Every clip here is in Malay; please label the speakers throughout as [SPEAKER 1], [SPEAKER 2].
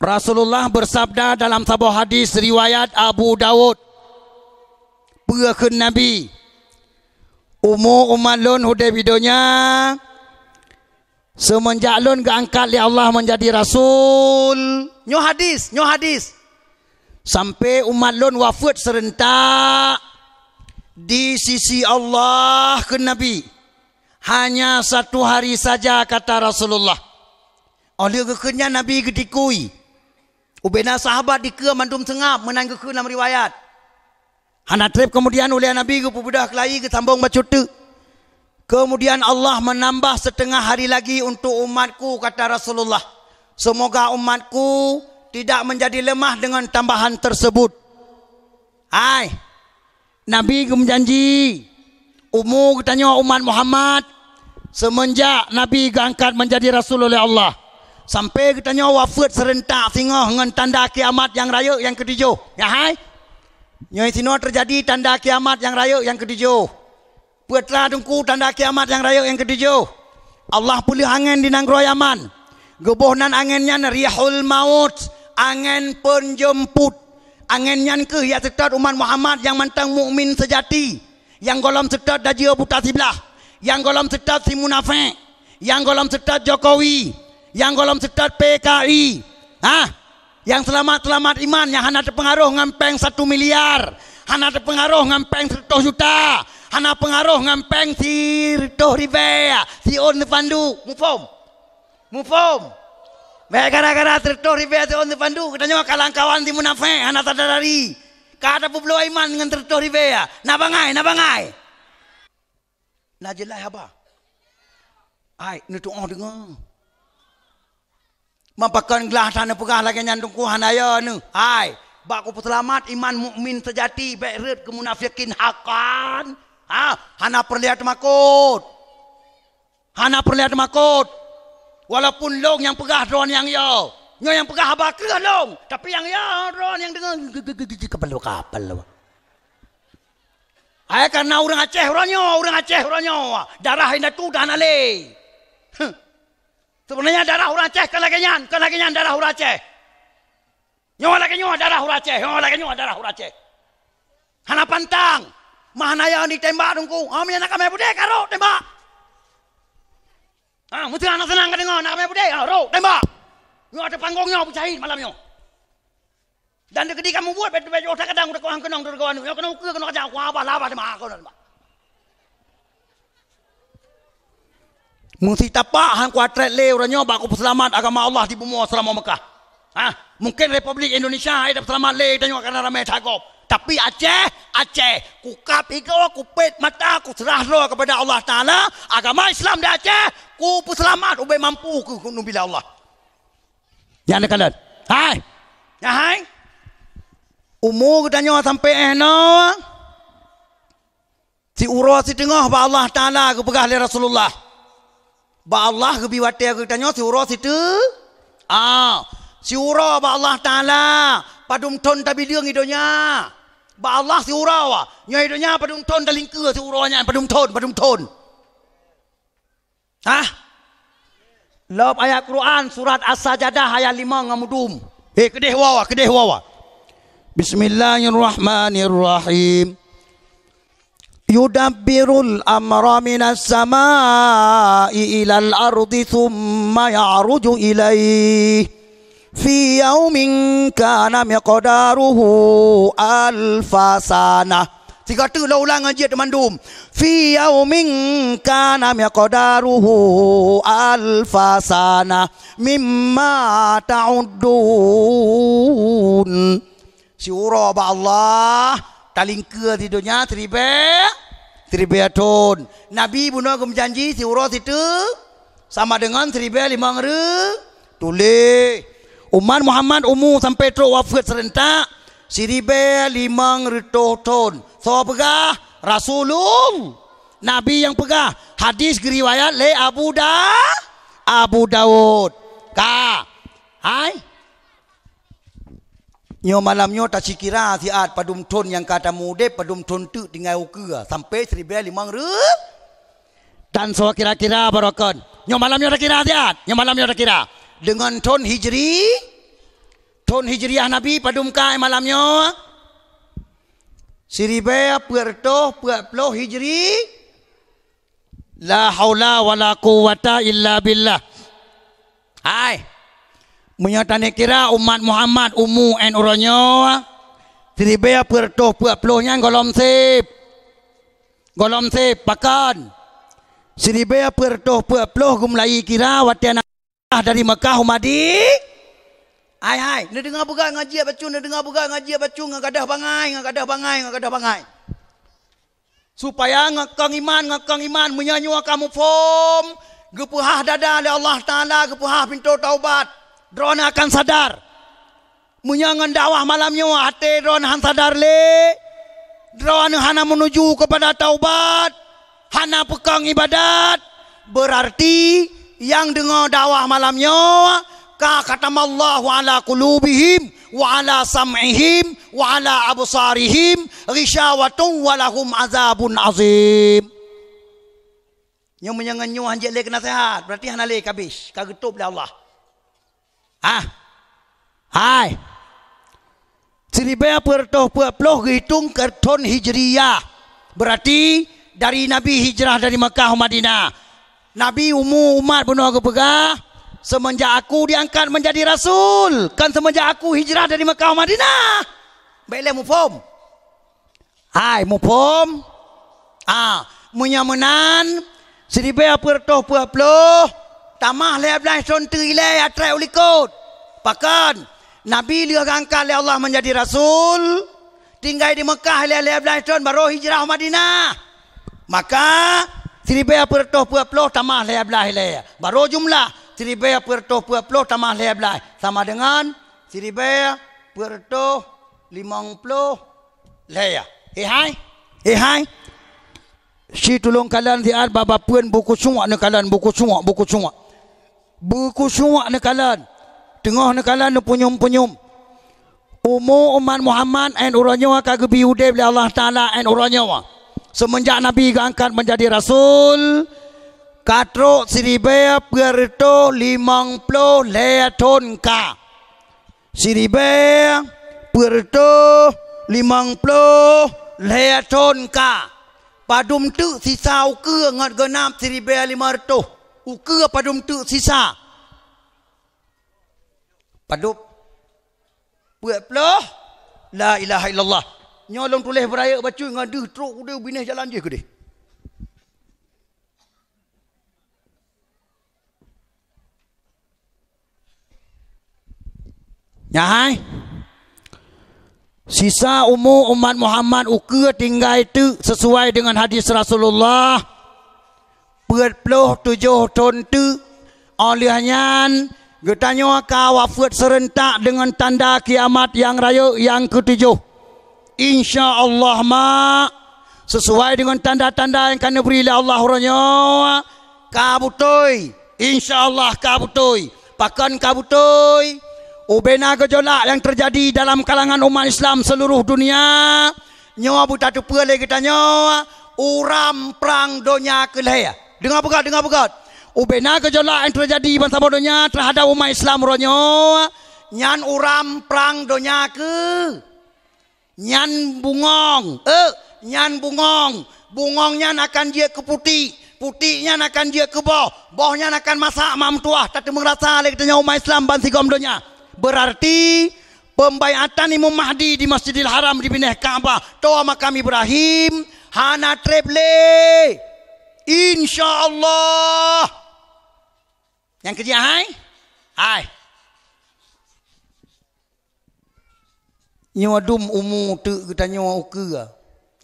[SPEAKER 1] Rasulullah bersabda dalam sebuah hadis riwayat Abu Dawud. Perakun Nabi. Umur umat lun hudai bidonya. Semenjak lun angkat li Allah menjadi Rasul. Nyo hadis, nyo hadis. Sampai umat lun wafat serentak. Di sisi Allah ke Nabi. Hanya satu hari saja kata Rasulullah. Oleh kekenya Nabi ketikui. Ke Ubena sahabat di kia mandum sengap menang ke kia dalam Hana trip kemudian oleh Nabi ke pembudah kelahi ke tambang bacutu. Kemudian Allah menambah setengah hari lagi untuk umatku kata Rasulullah. Semoga umatku tidak menjadi lemah dengan tambahan tersebut. Hai. Nabi ke menjanji. Umur tanya umat Muhammad. Semenjak Nabi keangkat menjadi Rasul oleh Allah sampai kita nyawa wafat serentak singoh dengan tanda kiamat yang raya yang ketujuh. Ya hai. Nyai sino terjadi tanda kiamat yang raya yang ketujuh. Puatlah tungku tanda kiamat yang raya yang ketujuh. Allah pulih angin di nang royaman. Gebohnan anginnya riyahul maut, angin penjemput. anginnya ke ya tetap umat Muhammad yang mantang mukmin sejati, yang golam tetap dajia buta siblah, yang golam tetap si munafik, yang golam tetap Jokowi, yang golom sekat PKI. Ah, ha? yang selamat-selamat iman yang hana terpengaruh ngampeng satu miliar, hana terpengaruh ngampeng 100 juta, hana pengaruh ngampeng si Rito Rivea, si On Pandu, mufom. Mufom. Baik gara-gara Rito Rivea si On Pandu, katanya kalang kawan di munafik hana sadarari. kata publik iman dengan Rito na bangai, nabangai. Najilai haba. Ai, nutu ong dengar mempekan gelah tanah pegah lagi nyandung kuhan ayah ni. Hai, bak ku selamat iman mukmin sejati berut kemunafikin hakan. Ha, hana perlihat makut. Hana perlihat makut. Walaupun long yang pegah ron yang yo. Nyo yang pegah abak ke long, tapi yang yo ron yang dengar kepala kapal lawa. Ayah karena orang Aceh ronyo, orang Aceh ronyo. Darah ini tu dah nale. Sebenarnya darah orang Aceh kan lagi nyan, kan lagi nyan darah orang Aceh. Nyawa lagi nyawa darah orang Aceh, nyawa lagi nyawa darah orang Aceh. Hana pantang, mana yang ditembak dungku, ah mian nak kamera budek, karo tembak. Ah, mesti anak senang kan nak kamera budek, karo tembak. Nyawa ada panggungnya, bucahin malamnya. Dan dia kedi kamu buat, betul-betul otak kadang, udah kau hangkenong, udah kau hangkenong, kau hangkenong, kau hangkenong, udah kau hangkenong, udah kau hangkenong, udah kau hangkenong, udah kau hangkenong, Mesti tapak hang kuat atlet le uranyo ba aku selamat agama Allah di bumi asrama Mekah. Ha? Mungkin Republik Indonesia ai dapat selamat le tanyo karena ramai cakap. Tapi Aceh, Aceh, ku kap iko ku pet mata ku serah roh kepada Allah Taala, agama Islam di Aceh, ku pun selamat ubai mampu ku kunu bila Allah. Ya nak Hai. Ya hai. Umur tanyo sampai eh no. Si urus si tengah ba Allah Taala ku pegah le Rasulullah. Allah ke biwate ke tanyo si uro situ. Ah, si uro ba Allah taala padum ton tabi dia ngidonya. Ba Allah si uro wa, nya idonya padum ton daling ke si uro nya padum ton, padum ton. Ha? Lop ayat Quran surat As-Sajdah ayat 5 ngamudum. Eh hey, kedeh wawa, kedeh wawa. Bismillahirrahmanirrahim. يدبر الأمر من السماء إلى الأرض ثم يعرج إليه في يوم كان مقداره ألف سنة Jika tu lah ulang ngaji teman dum. Fi yaumin kana miqdaruhu alfa sana mimma ta'uddun. Syurah Allah taling ke di dunia tribe tribe atun nabi buno gum janji si uro situ sama dengan tribe lima ngeru tuli umar muhammad umu sampai tro wafat serentak si tribe lima ngeru toton so pegah rasulung nabi yang pegah hadis riwayat le abu da abu daud ka hai Nyo malam nyo tak sikira siat padum ton yang kata mude padum ton tu tinggal uke lah. sampai seribu lima ratus. Dan so kira-kira barokan. Nyo malam nyo tak kira siat. Nyo malam nyo tak kira. Dengan ton hijri. Ton hijriah Nabi padum kai malam nyo. Seribu perto perlo hijri. La haula wala quwata illa billah. Hai menyatani kira umat Muhammad umu en uronyo ah. bea perto pua plonya golom sip golom sip pakan bea perto pua plo gumlai kira watena dari Mekah Umadi Hai hai, ni dengar buka ngaji apa cun, dengar buka ngaji apa cun, ngak kadah bangai, ngak kadah bangai, ngak kadah bangai. Supaya ngakang iman, ngakang iman, menyanyua kamu form, gepuhah dada oleh Allah Ta'ala, gepuhah pintu taubat drone akan sadar. Menyangan dakwah malamnya, hati drone han sadar le. Drone hana menuju kepada taubat, hana pekang ibadat. Berarti yang dengar dakwah malamnya, ka kata Allah wa ala kulubihim wa ala sam'ihim wa ala absarihim ghisyawatun wa lahum azabun azim. Yang menyangan nyuh anjek le kena sehat, berarti hana le habis. ka getup le Allah. Ah. Hai. Seribaya pertuh puluh hitung kerton hijriah. Berarti dari Nabi hijrah dari Mekah Madinah. Nabi Umu Umar bunuh aku pegah. Semenjak aku diangkat menjadi rasul. Kan semenjak aku hijrah dari Mekah Madinah. Baiklah mufum. Hai mufum. Ah, ha, menyamanan. Seribaya pertuh puluh tamah le belah sonte ile atrai ulikot. Pakan Nabi dia gangkal le Allah menjadi rasul tinggal di Mekah le le belah son baru hijrah Madinah. Maka Tribe pertoh pua plo tamah le belah ile. Baru jumlah tribe pertoh pua plo tamah le belah sama dengan tribe pertoh limang plo le Eh hai. Eh hai. Si tulung kalian di ar baba puan buku sungak ni buku sungak buku sungak berkusyuk nekalan tengah nekalan ne punyum punyum umu umat Muhammad and urangnya ka gebi ude bila Allah Taala and urangnya semenjak nabi gangkat menjadi rasul katro siribe perto limang plo leton ka siribe perto limang plo leton ka padum tu sisau ke ngat genap siribe limarto u ke padum tu sisa padup buat peloh la ilaha illallah nyolong tulis beraya baca ngadu truk udah binah jalan je kudih Nyai. Sisa umu umat Muhammad uka tinggal itu sesuai dengan hadis Rasulullah. Pert peluh tujuh tontu Oleh nyan Getanya kau wafat serentak dengan tanda kiamat yang raya yang ketujuh Insya Allah ma Sesuai dengan tanda-tanda yang kena beri oleh Allah Ranya Kabutoi Insya Allah kabutoi Pakan kabutoi Ubena gejolak yang terjadi dalam kalangan umat Islam seluruh dunia Nyawa buta tupa lagi nyawa Uram perang dunia kelahir Dengar bukat, dengar bukat. Ubena gejolak yang terjadi bangsa bodohnya terhadap umat Islam ronyo. Nyan uram perang donya ke. Nyan bungong. Eh, nyan bungong. Bungongnya akan dia ke putih. Putihnya akan dia ke bawahnya Bohnya akan masak mam tuah. Tapi merasa lagi tanya umat Islam bangsa gom Berarti pembayatan Imam Mahdi di Masjidil Haram di Bineh Kaabah. Tua makam Ibrahim. Hana treble. Hana treble. InsyaAllah. Yang kerja hai? Hai. Nyawa dum umu tu kita nyawa uku ke?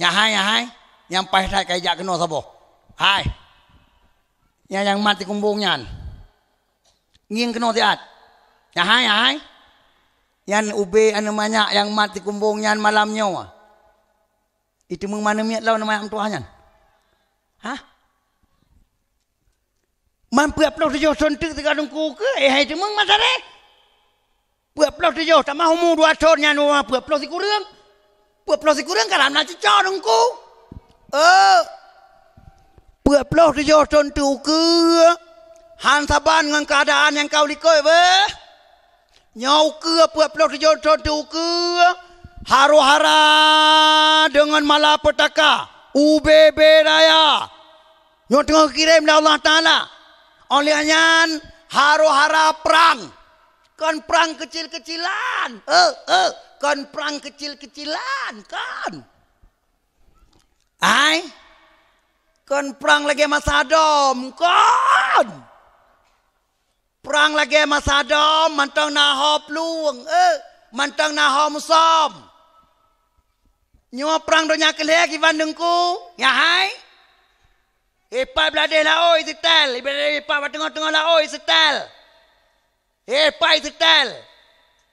[SPEAKER 1] Yang hai, yang hai? Yang pahit hai kajak kena sabo? Hai. Yang yang mati kumbung nyan? Ngin kena tiat? Yang hai, yang hai? Yang ube anu banyak yang mati kumbung nyan malam nyawa? Itu mung mana miat lau nama yang tuah nyan? Hah? มันเปลือบเราที่โยชนตึกตะกันกูเกอไอ้ให้ถึงมึงมาซะเลยเปลือบเราที่โยแต่มาหูมูดัวชนยานัวเปลือบเราสิกูเรื่องเปลือบเราสิกูเรื่องกระามนาจะจอดรงกูเออเปลือบเราที่โยชนตูกือหันสะบานเงินกระดานยังเกาหลีก้อยเว้ยเงาเกลือเปลือบเราที่ยอดชนตูกือ haru hara dengan malapetaka UBB raya y a ย g tengah kirim o ม e h Allah า a a l a olehnya haro-hara perang. Kan perang kecil-kecilan. Eh, eh, kan perang kecil-kecilan kan. Ai? Kan perang lagi sama Saddam kan. Perang lagi sama Saddam, mantang nahop luang. Eh, mantang nahom som. Nyawa perang dunia kelihatan kivan dengku. Ya hai? Epa beladeh lah oi setel. Epa bertengah-tengah lah oi setel. Epa setel.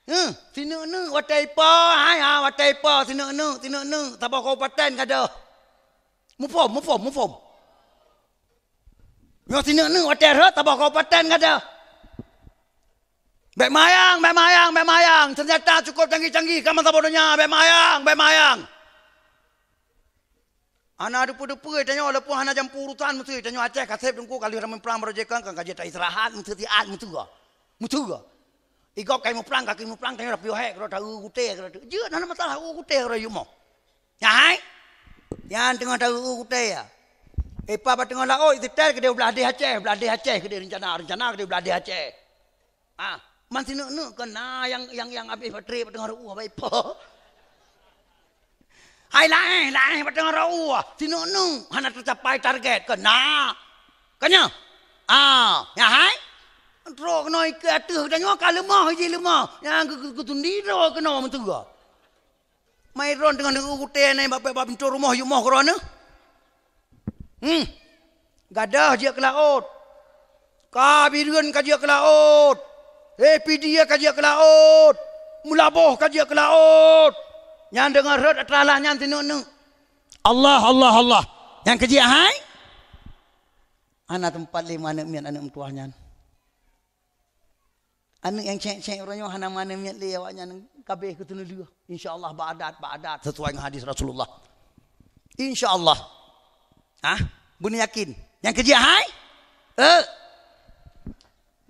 [SPEAKER 1] Hmm, sini ni watak epa. Hai ha, watak epa. Sini ni, sini ni. Sabah kau paten kada. Mufum, mufum, mufum. Yo sini ni watak roh. Sabah kau paten kada. Bek mayang, bek mayang, bek mayang. Senjata cukup canggih-canggih. Kamu sabar dunia. Bek mayang, bek mayang. Bek mayang. Ana ada pun depa tanya lepo anak jampu urutan mesti tanya kat kasep dengku kalau ramen perang merajakan kan kaje tak istirahat mesti ti at mesti ga. Mesti ga. Igo kai mo perang kai mo perang kai rapi ohe kro uku teh kro tu. Je nan masalah u kute kro yumo. Yaai. Yan tengah tau uku teh ya. Eh pa ba tengah la oi oh, ditel ke dia belah di Aceh, belah di Aceh ke rencana rencana ke belah di Aceh. Ah, man sinu nu kena yang yang yang abis baterai tengah ru apa ipo. Hai lain, lain orang rawa. Sino nu, hana tercapai target ke na. Kanya. Ah, ya hai. Tro kena ikut atuh dan nyawa oh, ka lemah je lemah. Yang kutu nira kena mentu ga. Mai ron dengan nak kutai nai bape bape pintu rumah yumah kerana. Hmm. Gadah je ke laut. Kabirun ka je ke laut. Epidia ka je ke laut. Mulaboh ka je ke laut yang dengar rot atralah yang tinunu. Allah Allah Allah. Yang keji hai. Anak tempat lima anak mian anak mtuahnya. Anak yang ceng cek orangnya hana mana mian le awaknya kabeh ke tinunu dia. Allah ba'adat ba'adat sesuai dengan hadis Rasulullah. Insya Allah. Ah, Bunyi yakin. Yang keji hai. Eh.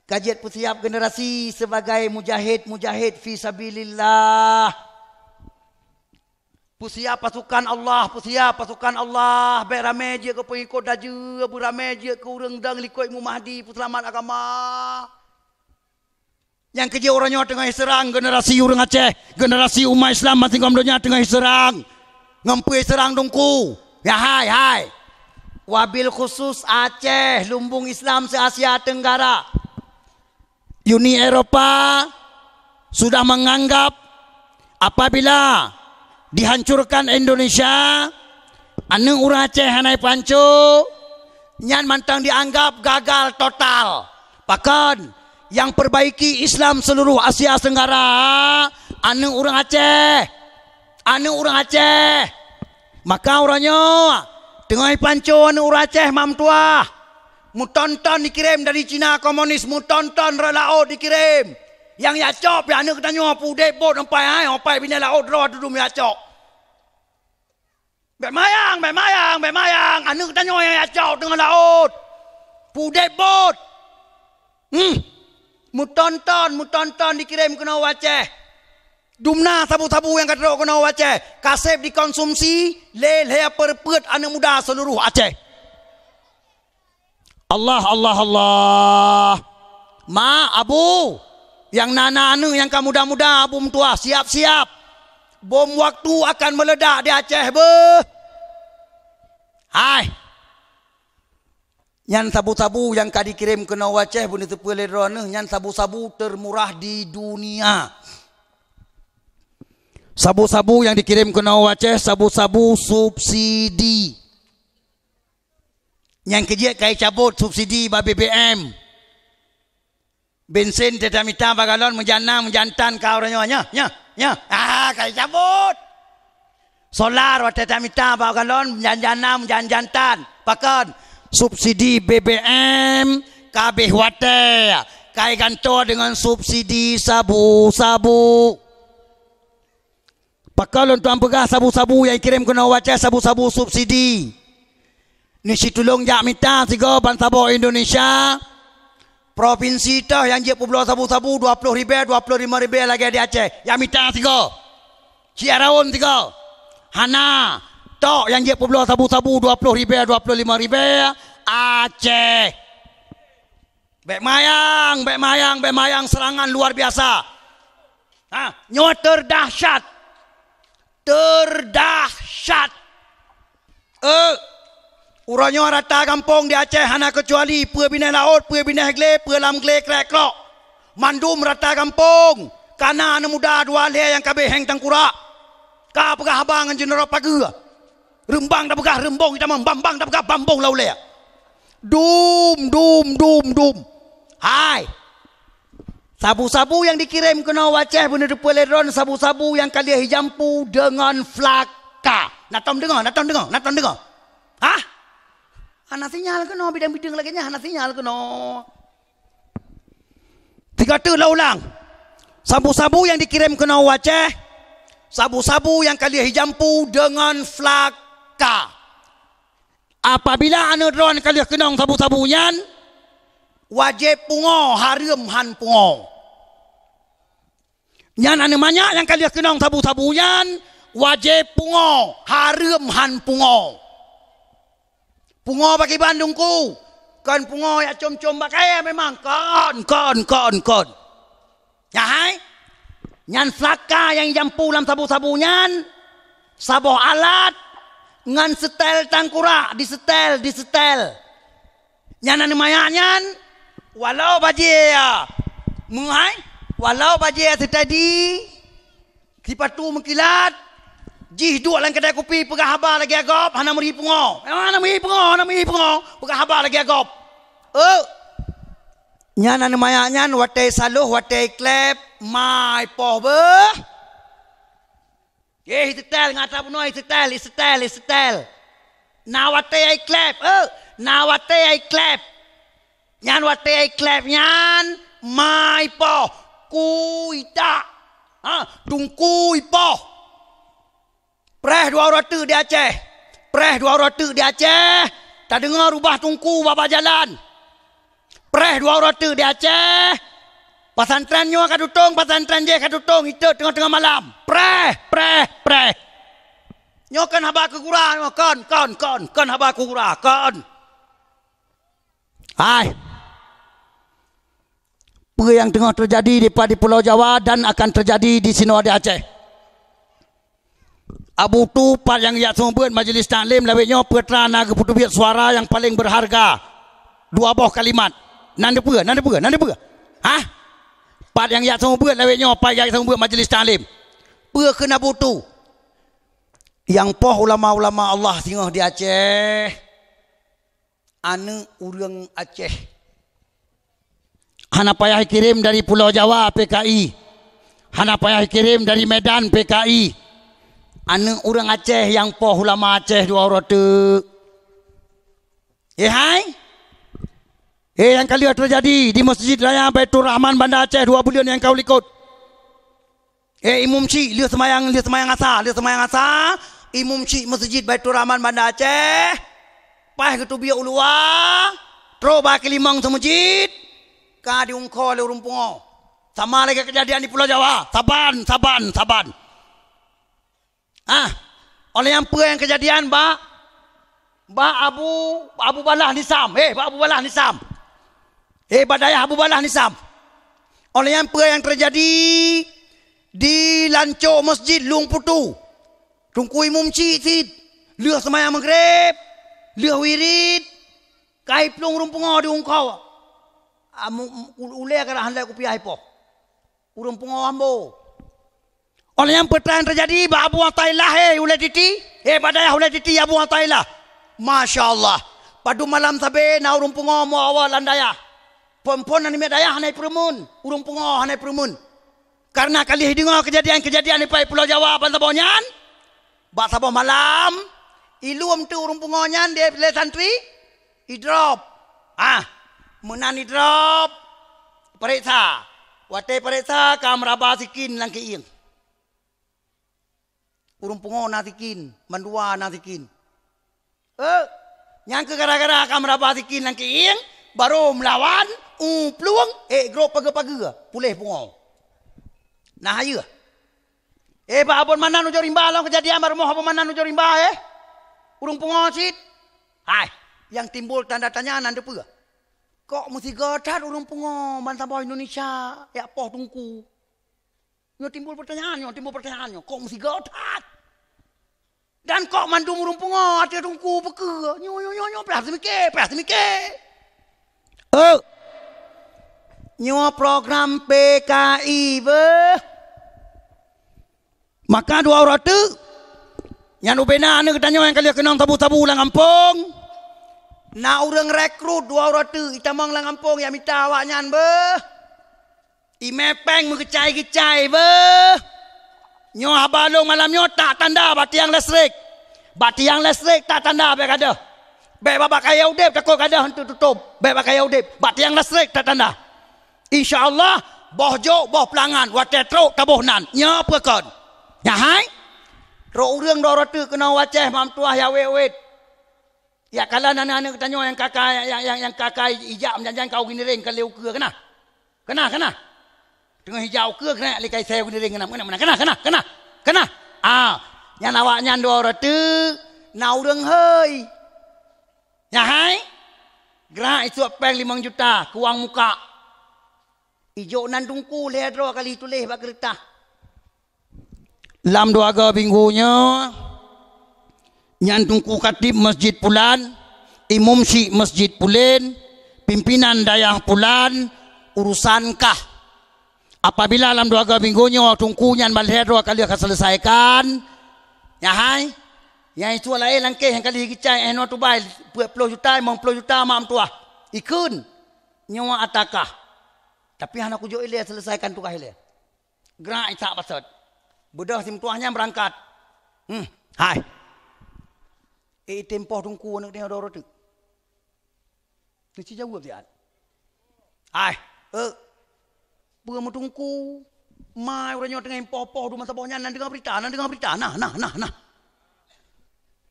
[SPEAKER 1] Kajiat siap generasi sebagai mujahid mujahid fi sabilillah. Pusia pasukan Allah, pusia pasukan Allah. Baik ramai je ke pengikut daja, abu ramai je ke orang dan likut mu mahdi, puselamat agama. Yang kerja orangnya tengah serang generasi orang Aceh, generasi umat Islam masih kau mendonya tengah serang, ngempui serang dongku. Ya hai hai. Wabil khusus Aceh, lumbung Islam se Asia Tenggara. Uni Eropah sudah menganggap apabila dihancurkan Indonesia aneng urah Aceh hanai pancu nyan mantang dianggap gagal total pakan yang perbaiki Islam seluruh Asia Tenggara aneng urang Aceh aneng urang Aceh maka urangnya dengan pancu aneng urang Aceh mam tua mutonton dikirim dari Cina komunis mutonton relao dikirim yang ya chop ya nuk tanyo pu de bot on pai ai on pai pin la ot rod dum ya chop be ma yang be ma yang be ma yang anuk tanyo ya chop dengan la ot pu de bot hmm mutonton mutonton dikirim kena waceh Dumna sabu-sabu yang kata kena Aceh. Kasep dikonsumsi leleh perpet anak muda seluruh Aceh. Allah Allah Allah. Ma Abu Yang nana-nana yang kamu muda-muda bom tua siap-siap. Bom waktu akan meledak di Aceh be. Hai. Yang sabu-sabu yang kadi kirim ke Nau Aceh pun itu pelerone yang sabu-sabu termurah di dunia. Sabu-sabu yang dikirim ke Nau Aceh sabu-sabu subsidi. Yang kerja kaya cabut subsidi ba BBM. Bensin tidak minta bagalon menjana menjantan kau orangnya nya nya nya ah kau cabut. Solar tidak minta bagalon menjana menjantan pakai subsidi BBM KB wate kai gantor dengan subsidi sabu sabu pakal tuan pegah sabu sabu yang kirim ke Nawa wace sabu sabu subsidi ni si tolong jak si sigo ban sabu Indonesia Provinsi tau yang jep pulau sabu-sabu 20 ribu, 25 ribu lagi di Aceh. Yang minta tiga. Ciaraun tiga. Hana. Tok yang jep pulau sabu-sabu 20 ribu, 25 ribu. Aceh. Bek mayang, bek mayang, bek mayang serangan luar biasa. Ha, nyawa terdahsyat. Terdahsyat. Eh. Uh. Uranyo rata kampung di Aceh hana kecuali pua binah laut, pua binah gle, pua lam gle krek krok. Mandum rata kampung. Kana anak muda dua leh yang kabe heng tangkura. Ka apakah abang dan jenera pagu? Rembang dah pegah rembong kita membambang dah pegah bambung lau leh. Dum dum dum dum. Hai. Sabu-sabu yang dikirim ke Aceh benda depa leron sabu-sabu yang kali hijampu dengan flaka. Natam dengar, natam dengar, natam dengar. Hah? Hanasi nyal ke no bidang bidang lagi nyal hanasi nyal ke no. Tiga tu lah ulang. Sabu-sabu yang dikirim ke Nau Aceh. Sabu-sabu yang kali hijampu dengan flaka. Apabila ane drone kali kenong sabu-sabu nyan. Wajib pungo harim han pungo. Nyan ane banyak yang kali kenong sabu-sabu nyan. Wajib pungo harim han pungo. Pungo bagi Bandungku, Kan pungo ya cum-cum bagi memang. kon kon kon kon. Ya hai. Nyan flaka yang jampu dalam sabu-sabu nyan. Sabu alat. Ngan setel tangkura. Di setel, di setel. Nyan ni maya nyan. Walau baji ya. Mengai. Walau baji ya setadi. Kipatu mengkilat. Kipatu mengkilat. Jih duduk dalam kedai kopi pegang habar lagi agop, hana meri pungo. Eh, hana meri pungo, hana meri pungo. Pegang habar lagi agop. Eh. Nyan ana maya nyan watai saluh watai klep mai poh be. Ye eh, hitel ngata puno hitel, hitel, hitel. Na watai ai klep, eh. Na watai ai klep. Nyan watai ai klep nyan mai poh kuita. Ha, tungkui poh. Preh 200 di Aceh. Preh 200 di Aceh. Tak dengar rubah tungku bapa jalan. Preh 200 di Aceh. Pasantren nyawa kat utung, pasantren je kat utung. Itu tengah-tengah malam. Preh, preh, preh. Nyawa kan haba ke kura. Kan, kan, kan. Kan haba ke kura. Kan. Hai. Apa yang tengah terjadi di Pulau Jawa dan akan terjadi di Sinoa di Aceh? Abu Tupat yang ia sumber majlis talim lebihnya petra nak putubiat suara yang paling berharga dua buah kalimat nanda pula nanda pula nanda pula ha pat yang ia sumber lebihnya apa yang ia sumber majlis talim pula kena butu yang poh ulama-ulama Allah tengah di Aceh ane urang Aceh Hana payah kirim dari Pulau Jawa PKI. Hana payah kirim dari Medan PKI anak orang Aceh yang poh ulama Aceh dua orang tu. Eh hai? Eh yang kali terjadi di Masjid Raya baitur Rahman Bandar Aceh dua bulan yang kau likut. Eh imum cik, lihat semayang, lihat semayang asal, lihat semayang asal. Imum cik Masjid baitur Rahman Bandar Aceh. Pah ketubia biar uluah. Terus bakil limang semujid. Kau diungkau oleh Sama lagi kejadian di Pulau Jawa. Saban, Saban. Saban. Ah, oleh yang apa yang kejadian ba? Ba Abu Abu Balah Nisam. Eh, hey, Ba Abu Balah Nisam. Eh, hey, Badayah Abu Balah Nisam. Oleh yang apa yang terjadi di Lanco masjid Lung Putu. Tungku imum cicit. Lihat semaya maghrib. Lihat wirid. Kai plung rumpunga di ungkau. Amu ah, ulai kada handai kupiah ipo. Urumpunga ambo. Oleh yang pertama yang terjadi, Abu Antailah, eh, ulai titi, eh, badai ulai titi, Abu Antailah. Masya Allah. Padu malam sabi, na urung pungo, mu awal landaya. Ah. Pempon na nimet daya, hanai perumun. Urung pungo, hanai perumun. Karena kali hidungo kejadian-kejadian di -kejadian, Pulau Jawa, apa sabo nyan? Bak sabo malam, ilu tu urung pungo nyan, dia pilih santri, hidrop. Ah, menan hidrop, periksa. Wate periksa, kamraba sikin langkiing urung pungo natikin, mandua natikin. Eh, yang ke gara-gara akan natikin nang kiing, baru melawan, um, peluang, eh, grow pagi-pagi, pulih pungo. Nah, ayo. Eh, pak abon mana nujur rimba, lo kejadian baru moh abon mana nujur rimba, eh. Urung pungo, cid. Hai, yang timbul tanda tanya nanti pula. Kok mesti gadat urung pungo, bantah bawah Indonesia, ya poh tungku. Nyo timbul pertanyaan, nyo timbul pertanyaan, nyo kok mesti gadat? Dan kok mandu merumpung oh hati tungku peke. Nyo nyo nyo nyo pelas mikir, pelas mikir. Oh. Nyo program PKI be. Maka dua orang tu yang ubena ane ketanya yang kalian kenang tabu tabu lang kampung. Na urang rekrut dua orang tu mang lang kampung yang minta awaknya be. Imepeng mengecai-kecai be. Nyo abalung malam nyo tak tanda batiang listrik. Ba yang listrik tak tanda be kada. Be baba kaya udep tak kada hantu tutup. Be baba kaya udep. Ba tiang listrik tak tanda. Insyaallah boh jo boh pelangan wa teruk tabuh nan. Nya apa kon? Nya hai. Teruk. urang do ratu kena wajah mam tuah ya wet Ya kalau nana-nana ketanyo yang kakak yang yang yang, yang kakak ijak menjanjang kau giniring ring leu ke kena. Kena kena. Tengah hijau ke kena lekai saya giniring kena kena kena kena kena. Kena. Ah, nyan awak nyan dua rata nau reng hei nyahai gerak itu peng limang juta kuang muka ijo nan dungku lehadro kali tulis bak kereta lam dua ga bingunya nyan dungku katib masjid pulan imum si masjid pulen pimpinan dayah pulan urusan kah apabila dalam dua ga waktu tungku nyan balhadro kali akan selesaikan Ya hai. Yang itu lain langkai yang kali kicai eh no buat 20 juta 50 juta mam tuah. Ikun nyawa ataka. Tapi hana kujo ile selesaikan tugas ile. Gerak tak pasal. Budak tim tuahnya berangkat. Hmm. Hai. Eh tempoh tungku nak dia ada rotu. Tu si dia. Hai. Eh. Pura mutungku. Mai orang nyawa tengah impopo, dua masa bawahnya, nanti dengar berita, nanti dengar berita, nah, nah, nah, nah.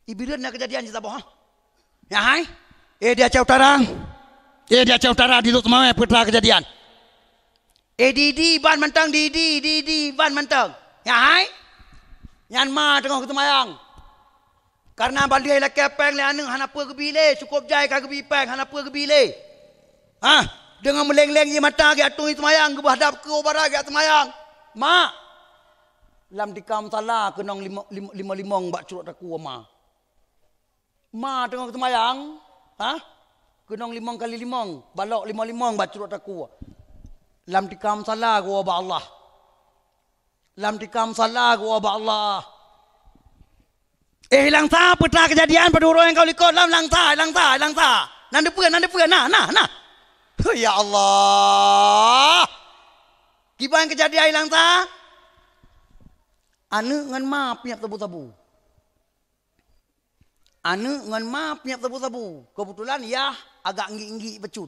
[SPEAKER 1] Ibirat nak kejadian kita bawah. Ya hai, eh dia cewek tarang, eh dia cewek tarang di tu semua yang putra kejadian. Eh didi ban mentang, didi, didi ban mentang. Ya hai, yang mana tengah kita mayang. Karena balik dia lagi peng, lihat neng hana pergi bile, cukup jaya kagak bi hana pergi bile. Ah, dengan meleng-leng di mata, kita tunggu semayang, kita berhadap ke obara, kita semayang. Ma, Lam dikam salah ke nong lima lima lima, lima bak curuk aku ma. Ma tengok temayang. Ha? Ke nong lima kali lima. Balok lima lima bak curut aku. Lam dikam salah ke wabak Allah. Lam dikam salah ke wabak Allah. Eh hilang sah petah kejadian pada orang yang kau likut. Lam hilang sah, hilang sah, hilang sah. Nanda puan, nanda puan. Nah, nah, nah. Ya Allah. Kipang kejadian hilang ta? Ane ngan ma piak tabu-tabu. Ane ngan ma piak tabu-tabu. Kebetulan ya agak ngi-ngi pecut.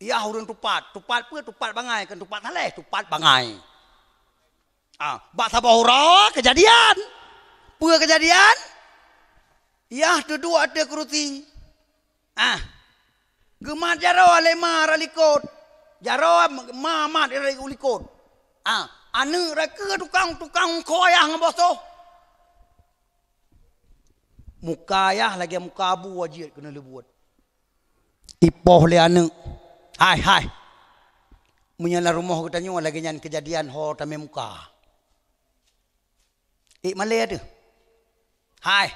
[SPEAKER 1] Ya hurun tupat. Tupat pun tupat bangai. Kan tupat halai. Tupat bangai. Ah, bak sabah kejadian. Pua kejadian. Ya duduk ada kerusi. Ah. gemar jarau alemar alikot jarom ma ma dari ulikon ah ha, anu reke tukang tukang koyang boso muka ayah lagi muka abu wajib kena lebuat ipoh le anu hai hai menyala rumah kita katanya lagi nyan kejadian ho tamai muka ik eh, male ada hai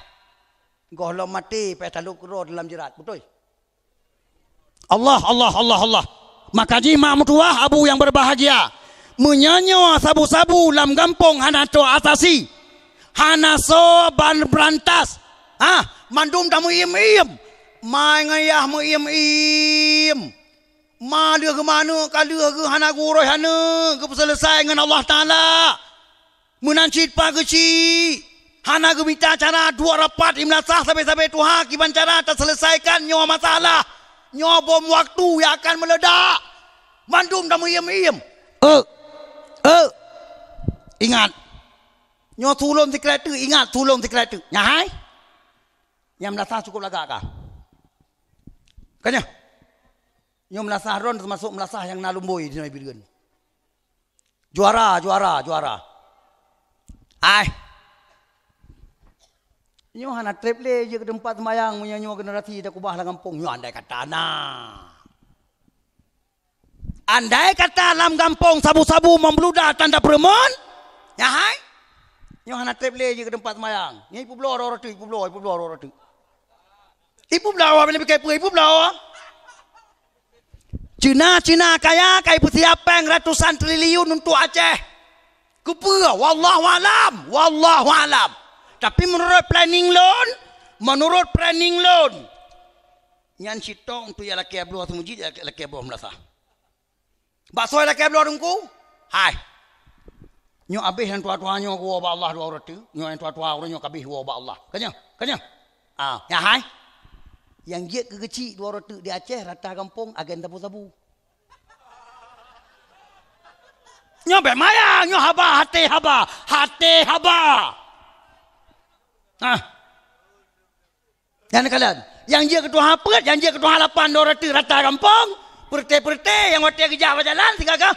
[SPEAKER 1] goh lo mati pe taluk ro dalam jerat betul Allah Allah Allah, Allah maka jima mtu Abu yang berbahagia menyanyua sabu-sabu lam gampong hana to atasi hana so ban berantas ah mandum damu im im mai ngayah mu im iem ma dia ke mana kala ke hana guru hana ke selesai dengan Allah taala menancit pagi hana ke minta cara dua rapat imlasah sampai-sampai Tuhan kiban cara terselesaikan nyawa masalah nyobom waktu yang akan meledak. Mandum dan meyem iam Eh, eh, ingat. Nyo tulung di kereta, ingat tulung di kereta. Nyahai? Yang melasah cukup lagak kah? Kanya? Nyo melasah ron termasuk melasah yang nalumboi di Nabi Juara, juara, juara. Hai. Nyo hana trip le je ke tempat sembahyang punya nyo generasi tak kubah lah kampung. Nyo andai kata na. Andai kata dalam kampung sabu-sabu membludak tanda permon. Ya hai. Nyo hana trip le je ke tempat sembahyang. Ni ibu belah orang-orang tu, ibu belah, ibu belah orang-orang tu. Ibu belah orang bila pakai ibu belah Cina-cina kaya kaya ibu siapa yang ratusan triliun untuk Aceh. Kupa, wallahu alam, wallahu alam. Tapi menurut planning loan, menurut planning loan, nyan sitong tu ialah kaya belum semuji, ialah kaya belum merasa. Bakso ialah kaya belum rungku, hai. Nyo abis yang tua-tua nyo kuwa ba Allah dua roti, nyo yang tua-tua orang nyo kabih kuwa ba Allah. Kanya, kanya. Ah, ya hai. Yang dia kekecil dua roti di Aceh, rata kampung, agen tabu-tabu. Nyo bemaya, nyo haba, hati haba. Hati haba. Ah, Dan kalian, yang dia ketua hapet, yang dia ketua lapan dua ratus rata kampung, perte-perte, yang waktu yang kejar berjalan, tinggal kau.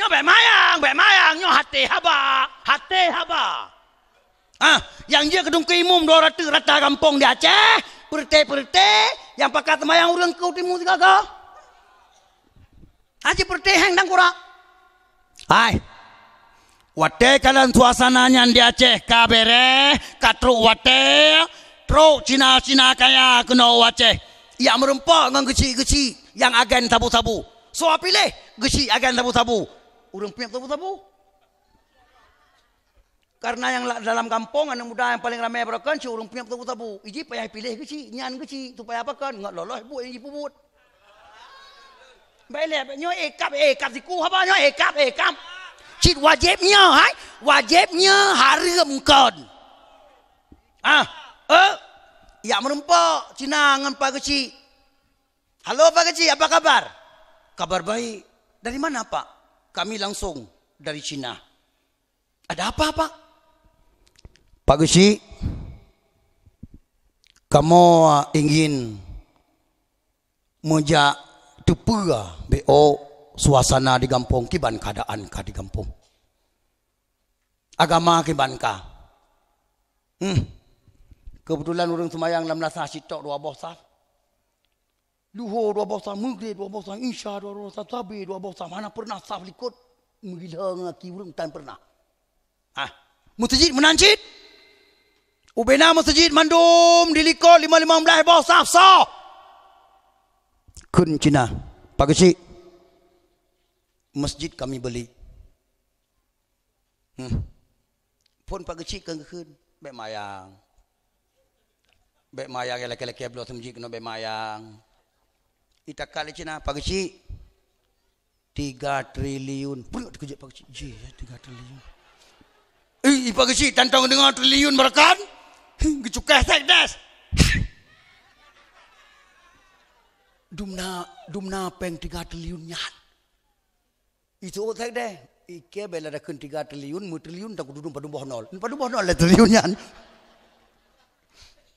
[SPEAKER 1] Nyo baik mayang, baik mayang, nyo hati haba, hati haba. Ah, yang dia kedung ke dua ratus rata kampung di Aceh, perte-perte, yang pakat mayang orang ke utimu, tinggal kau. Aje putih hang nang kura. ai, Wate kalan suasana nyan di Aceh kabere katru wate tro cina cina kaya kuno wate. Yang merempak dengan geci-geci yang agen tabu-tabu. So pilih geci agen tabu-tabu. Urang pian tabu-tabu. Karena yang dalam kampung anak muda yang paling ramai berakan si urang pian tabu-tabu. Iji payah pilih geci nyan geci tu payah apa kan ngat lolos buat yang dipubut. Baiklah, nyo ekap, ekap siku apa nyo ekap, ekap. Cik wajibnya, hai? Wajibnya haram kon. Ah, ha? eh? Ya merempok, Cina dengan Pak Keci. Halo Pak Keci, apa kabar? Kabar baik. Dari mana Pak? Kami langsung dari Cina. Ada apa Pak? Pak Keci, kamu ah, ingin mengajak tepura bo oh, suasana di kampung kiban keadaan ka di kampung agama kiban ka hmm. kebetulan orang semayang dalam nasa sitok dua bosan Luhu dua bosan mugri dua bosan insya dua bosan sabi dua bosan mana pernah saf likut mugila ngaki urang tan pernah ha masjid menancit ubena masjid mandum di lima lima bosan saf so. Kun Cina. Pak Kecik. Masjid kami beli. Hmm. Pun Pak Kecik kan kekun. Bek mayang. Bek mayang yang laki-laki belah tu masjid kena bek mayang. Kita kali Cina. Pak Kecik. Tiga triliun. Pun tak kejap Pak Kecik. Ji, eh, tiga triliun. Eh, Pak Kecik tantang dengan triliun berkan. Kecukai tak das dumna dumna peng tiga triliun nyahan. Itu otak deh. Ike bela dah kun tiga triliun, mu triliun tak kududum padu boh nol. Padu boh nol lah triliun nyahan.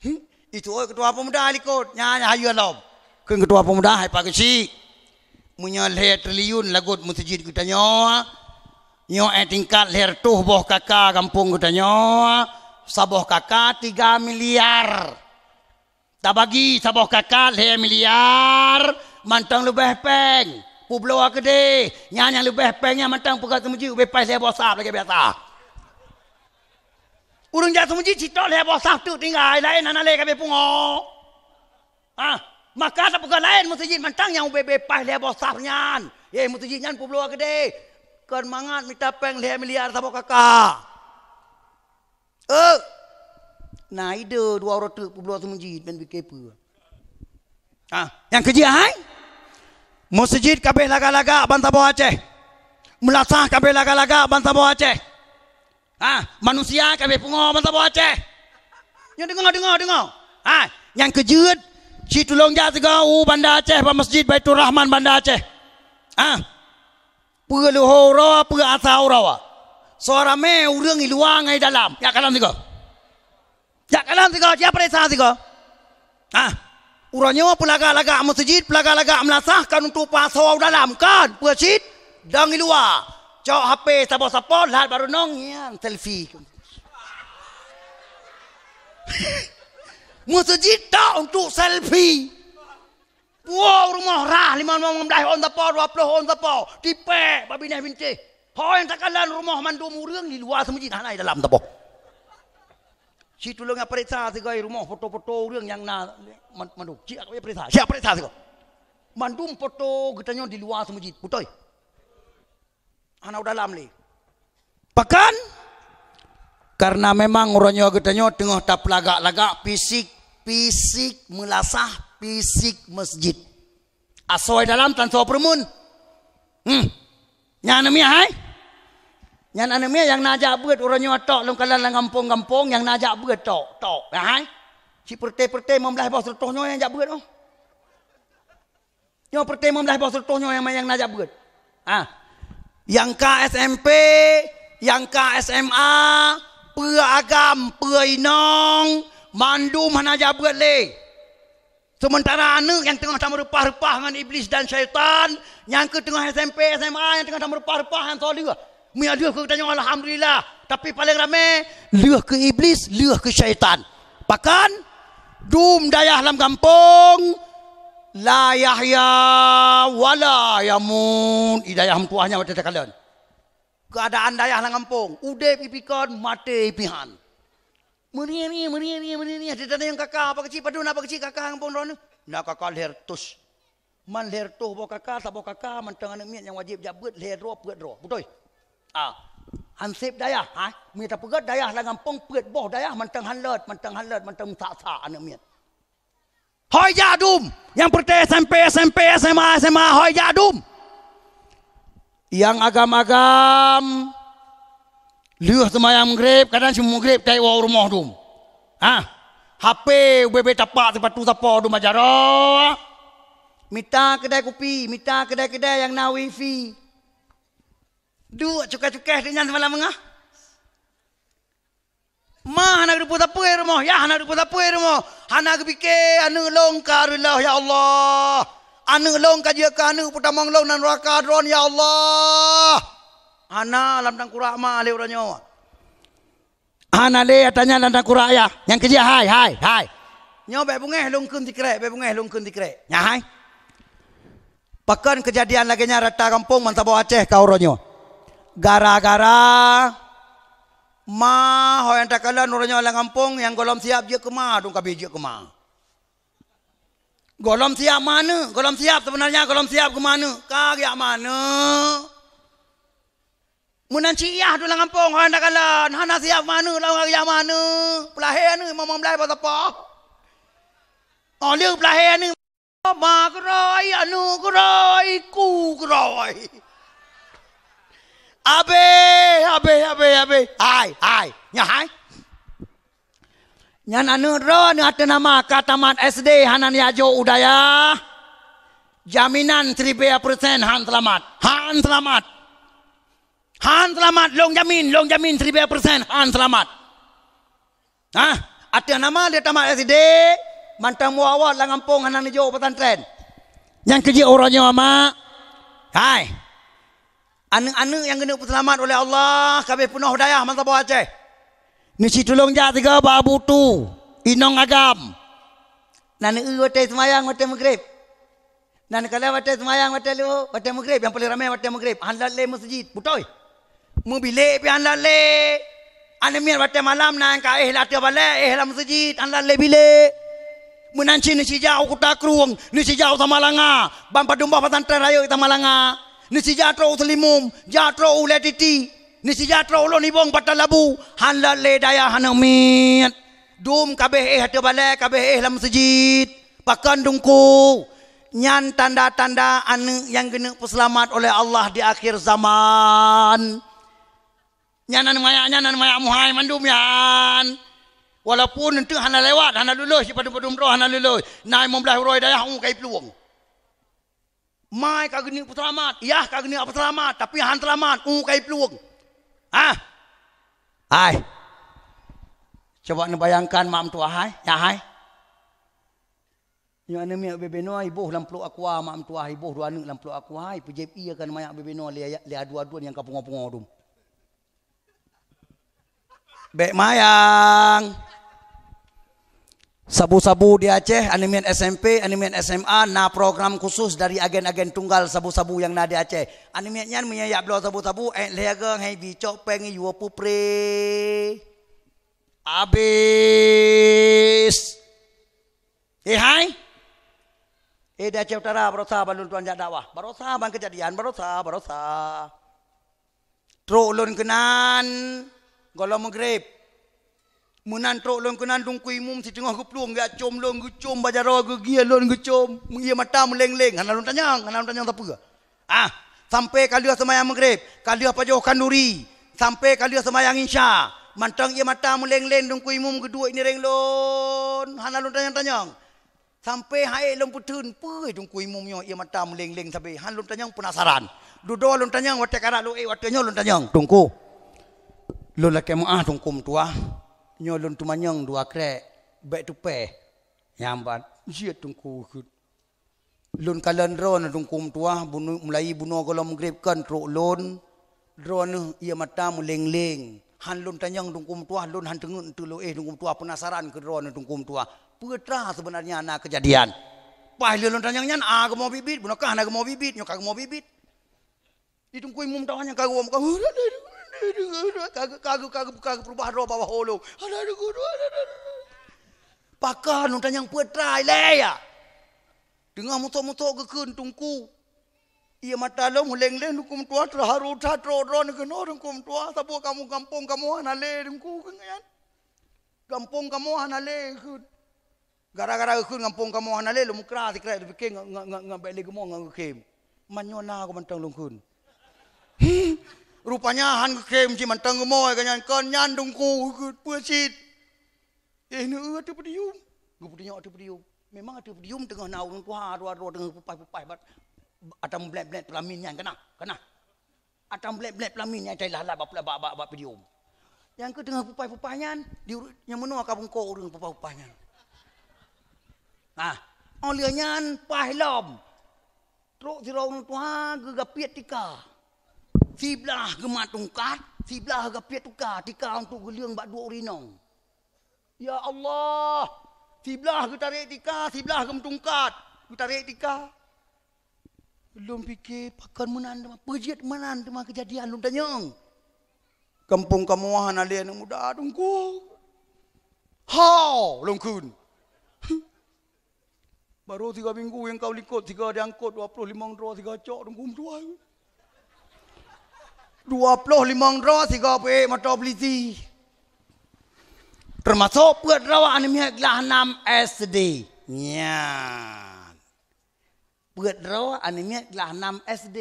[SPEAKER 1] Hmm? Itu oi ketua pemuda alikot nyahan hayu alam. Kun ketua pemuda hai pakai si. Munya leh triliun lagut musjid kita nyawa. Ha. Nyawa eh tingkat leh tuh boh kakak kampung kita nyawa. Ha. Saboh kakak tiga Tiga miliar. Tak bagi sabah kakak leh miliar mantang lebih peng. Pulau aku deh, nyanyi lebih peng yang mantang pegat semuji lebih pas leh bosap lagi biasa. Urung jatuh semuji cito leh bosap tu tinggal lain nana leh kau bepungo. Ah, ha? maka tak pegat lain musajin mantang yang lebih pas leh bosapnya. Ye musajin nyanyi pulau aku deh. Kan mangat minta peng leh miliar sabah kakak. Eh, นายเดอดวอรตึกปุบลอสมุจีดเป็นวิเกเปืออ่ะอย่างขี้ยายมุสจิดกับเบลากาลากาบันตาบอเจมุลาซากับเบลากาลากาบันตาบอเจอ่ะมนุษย์กับเบปุงอบันตาบอเจยังดึงอดึงอดึงออ่ะยังขี้ยืดชีตุลงยาสิกาอูบันดาเจบะมัสจิดไบตุรห์มันบันดาเจอ่ะเปื่อลูโฮรอเปื่ออาซาอุรอวะสวรรค์แม่เรื่องอิลวางไงดัลลัมอยากกันนั่นดีกว่า Ya kalam sih kau, ya ha? perasa sih kau. Ah, orangnya mau pelaga pelaga amasajid, pelaga pelaga amlasah kan untuk pasau udah lamkan, pucit, dan di luar. Cok HP, sabo sabo, lihat baru nong yang selfie. Masjid tak untuk selfie. Wow, rumah rah lima orang mendai on the pole, dua puluh on sabo tipe babi nevinte. binti. Hoi yang takkan rumah mandu murung di luar mana ada dalam sabo. Si tulung periksa si kau rumah foto-foto orang yang nak mandu. Siapa periksa? Siapa periksa Mandum foto katanya di luar semua jit. Anak dalam ni. Pekan? Karena memang orangnya katanya tengah tak pelagak-lagak fisik. Fisik melasah fisik masjid. Asoi dalam tanpa permun. Hmm. Yang namanya Hai? Yang anak mi yang najak buat orang nyawa tok dalam kalan dalam kampung kampung yang najak buat tok tok. Oh. Ha? Si perte perte membelah bos nyawa yang najak buat. oh, Yang perte membelah bos nyawa yang yang najak buat. Ah, yang KSMP, yang KSMA, pura agam, pura inong, mandu mana najak buat le. Sementara anak yang tengah sama rupah-rupah dengan iblis dan syaitan, yang ke tengah SMP, SMA, yang tengah sama rupah-rupah yang solid. Mia luah ke tanya alhamdulillah. Tapi paling ramai luah ke iblis, luah ke syaitan. Pakan dum dayah dalam kampung la yahya wala yamun idayah mtuahnya mata kalian keadaan dayah dalam kampung udeh pipikan, mati ipihan meria ni meria ni meria ni ada yang kakak apa kecil padu apa kecil kakak kampung ron nak kakak leher tus man leher tuh bawa kakak tak bawa kakak mentang yang wajib jabut leher ro pegat ro betul หันเซฟได้อะฮะมีแต่เปิดได้อะแล้วงำป้องเปิดบ่ได้อะมันตังหันเลิศมันตังหันเลิศมันตังสาสาเนี่ยเมียหอยยาดุมยังประเทศ SMP SMP SMA SMA หอยยาดุม yang agam-agam liuh sama yang maghrib kadang semua maghrib kai wa rumah dum ha HP bebe tapak sepatu sapa dum ajaro minta kedai kopi minta kedai-kedai yang na wifi Dua cukai-cukai dengan semalam mengah. Mah nak rupa tak puir mah. Ya nak rupa tak puir mah. Hana kepikir. Anu longkar lah ya Allah. Anu longkar je ke anu. Putar manglong dan raka dron ya Allah. Ana alam tang kurak mah alih orangnya. Hana leh tanya alam tang kurak ya. Yang kerja hai hai hai. Nyo baik bungeh lungkun tikrek. Baik bungeh lungkun tikrek. Ya hai. kejadian lagi nya rata kampung. Mantabau Aceh kau orangnya gara-gara mah, orang tak kalah nurnya orang kampung yang golom siap je kema dong kabi je kema golom siap mana golom siap sebenarnya golom siap ke mana ka ke mana munan ciyah orang kampung orang yang tak kala hana siap mana lawang yang mana pelahir ni mamam belai pasal apa oh, ngolir pelahir ni Makroy, anu kroy, ku kroy. Abe, abe, abe, abe. Ai, ai. Nya hai. Nya nanu ro ni ate nama kataman SD Hanan Yajo Udaya. Jaminan seribu persen, han selamat. Han selamat. Han selamat long jamin, long jamin 3% han selamat. Ha? Ate nama dia tamat SD mantang muawat langampung Hanan Yajo pesantren. Yang kerja orangnya mama. Hai. Hai. anak-anak yang kena selamat oleh Allah kabeh penuh hidayah masa buat Aceh ni si tolong ja tiga babu tu inong agam nan u wate semayang wate maghrib nan kala wate semayang wate lu wate maghrib yang paling ramai wate maghrib hanlat le masjid putoi mu bile pi hanlat le ane mir wate malam nan ka eh latio bale eh la masjid hanlat le bile menanci ni si jauh kutakruang ni si jauh sama langa bampa dumba pasan terayo kita malanga ni si jatro selimum jatro ulatiti ni si jatro lo ni bong batal labu han la le daya han amin dum kabe eh hatu bale kabe eh lam sejid pakan dungku nyan tanda-tanda an yang gene peselamat oleh Allah di akhir zaman nyanan maya nyanan maya muhai mandum yan walaupun itu hana lewat hana lulus pada pada umroh hana lulus naik membelah roi daya hung kai peluang Mai kau gini putra amat. Ya kau gini putra amat. Tapi han putra amat. Ungu kai peluang. Ha? Hai. Coba ni bayangkan mak mentua hai. Ya hai. ni ana miak bebe no ibu dalam peluk aku ah mak mentua ibu dua anak lampu aku hai. Pejep i akan mayak bebe no le le adu-aduan yang kapung-pungo dum. Bek mayang. Sabu-sabu di Aceh, animen SMP, animen SMA, na program khusus dari agen-agen tunggal sabu-sabu yang na di Aceh. Animian nyan mia ya sabu-sabu, eh lega ngai bicok pengi yuo pupre. Abis. Eh hai. Eh di Aceh Utara barosa balun tuan jak dakwah. Barosa bang kejadian, barosa, barosa. Tro ulun kenan golong grip. Menan trok lon kenan tung ku imum si tengah kepluang gak cum lon gecum bajaro ge gie lon gecum ia mata melengleng kana lon tanyang kana lon tanyang tapi ah sampai kalia semayang maghrib kalia pa jauh kanduri sampai kalia semayang insya mantang ia mata melengleng tung kui mum kedua ini reng lon kana lon tanyang tanyang sampai hai lon putun pui tung ku imum yo ia mata melengleng sampai han lon tanyang penasaran dudo lon tanyang watekara lo eh watenyo lon tanyang tungku lo lakemu ah tungkum tua nyolon tu manyang dua krek bek tu pe nyambat jia tungku hut lon kalan ro na tungkum tua bunu mulai buno golom grip kan tro lon ro ia mata muleng leng han lon tanyang tungkum tua lon han tengun tu lo eh tungkum tua penasaran ke ro na tungkum tua petra sebenarnya anak kejadian pai lon tanyang nyan ah ke mau bibit buno kah na ke mau bibit nyok ke mau bibit itu kui mum tawanya kagum kagum Aduh, aduh, kagak kagak kagak bukan perubah roh bawah holong. ada, ada, aduh, aduh. Pakah nun tanya yang petrai leya. Dengar motor-motor gekun tungku. Ia mata lo muleng leng hukum tua terharu tak terodoh ni nukum tua. Tapi kamu kampung kamu anale tungku kengyan. Kampung kamu anale gekun. Gara-gara gekun kampung kamu anale lo mukra sikra tu fikir ngang ngang ngang beli kemo ngang kem. Manyo na aku mantang lungkun. Rupanya han kan kan ke si mantang gemoy moy kanyan kan nyan dung ku pesit. Eh ni ada pediyum. Ngu pediyum ada pediyum. Memang ada pediyum tengah naung tu ha dua ro dengan pupai pupai bat. Atam blek blek pelamin yang kena. Kena. Atam blek blek pelamin yang cai lalat bapak lah, bapak bab bap, pediyum. Yang ke tengah pupai pupai nyan di yang menua ka bungko urang pupai pupai nyan. Nah, ha, oleh nyan pahlam. Truk jerong tu ha gegapiat tikah. Siblah gematungkat, siblah gapia tukar, tika untuk geliang bak dua rinong. Ya Allah, siblah getarik tika, siblah gematungkat, getarik tika. Belum fikir pakar menan dema, pejit menan dema kejadian lu tanya. Kampung kamu wahana dia muda tunggu. Hau, lungkun. Baru tiga minggu yang kau likut, tiga diangkut, dua puluh limang dua tiga cok, tunggu, tunggu dua puluh lima ratus tiga puluh mata polisi. Termasuk buat rawat ni mihak gelah enam SD. Ya. Buat rawat ni mihak gelah enam SD.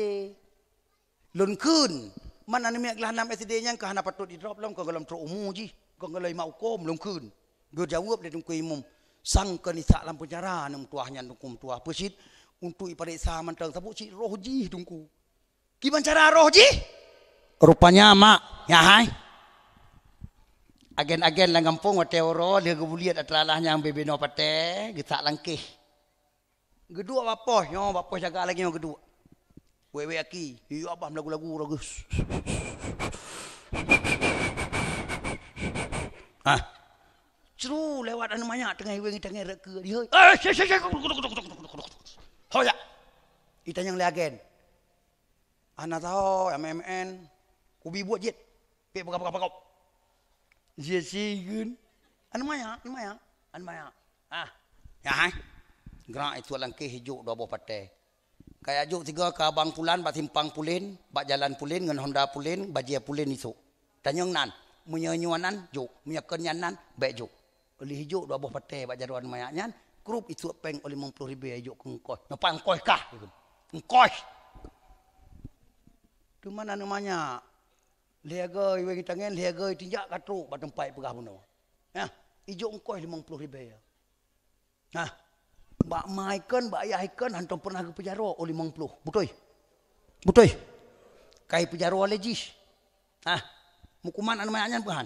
[SPEAKER 1] Lunkun. Mana ni mihak gelah enam SD ni yang kehana patut di drop lah. Kau kalau teruk umur je. Kau kalau imam hukum lunkun. Dia jawab dia tunggu imam. Sang ke nisak dalam penjara ni mtuahnya tunggu mtuah. Pesit untuk ipariksa mantang sabuk cik roh je tunggu. Gimana cara roh je? rupanya mak ya hai agen-agen lang kampung wate oro dia ke buliat atralah nyang bebeno pate getak langkih gedua bapo nyo bapo jaga lagi nyo gedua wewe aki yo abah lagu-lagu ragus Ah, tru lewat anu manya tengah wengi tengah reke dia ah sya sya hoya itanyang lagen ana tau MMN Ubi buat jet. Pe pakap pakap pakap. Jie sigun. An maya, an maya, an maya. Ah. Ya hai. Gerak itu langkah hijau dua buah patah. Kaya hijuk tiga ke bang pulan, bak simpang pulen, bak jalan pulen, dengan honda pulen, pulin, bajia pulin itu. Tanyang nan. Munya nyuanan, juk. Munya kenyanan, baik juk. Oleh hijau dua buah patah, bak jaruan mayaknya. Kerup itu peng oleh mempuluh ribu hijuk ya, ke engkoy. Nampak engkoy kah? Engkoy. Di mana namanya? Lihaga iwing tangan, lihaga i tinjak katruk pada tempat pegah puno. Ha, ijuk engkoi 50 ribu ya. Ha. Bak mai kan, bak ayah kan hantong pernah ke penjara o 50. Betul. Betul. Kai penjara leji. Ha. Mukuman anu mayanya bukan.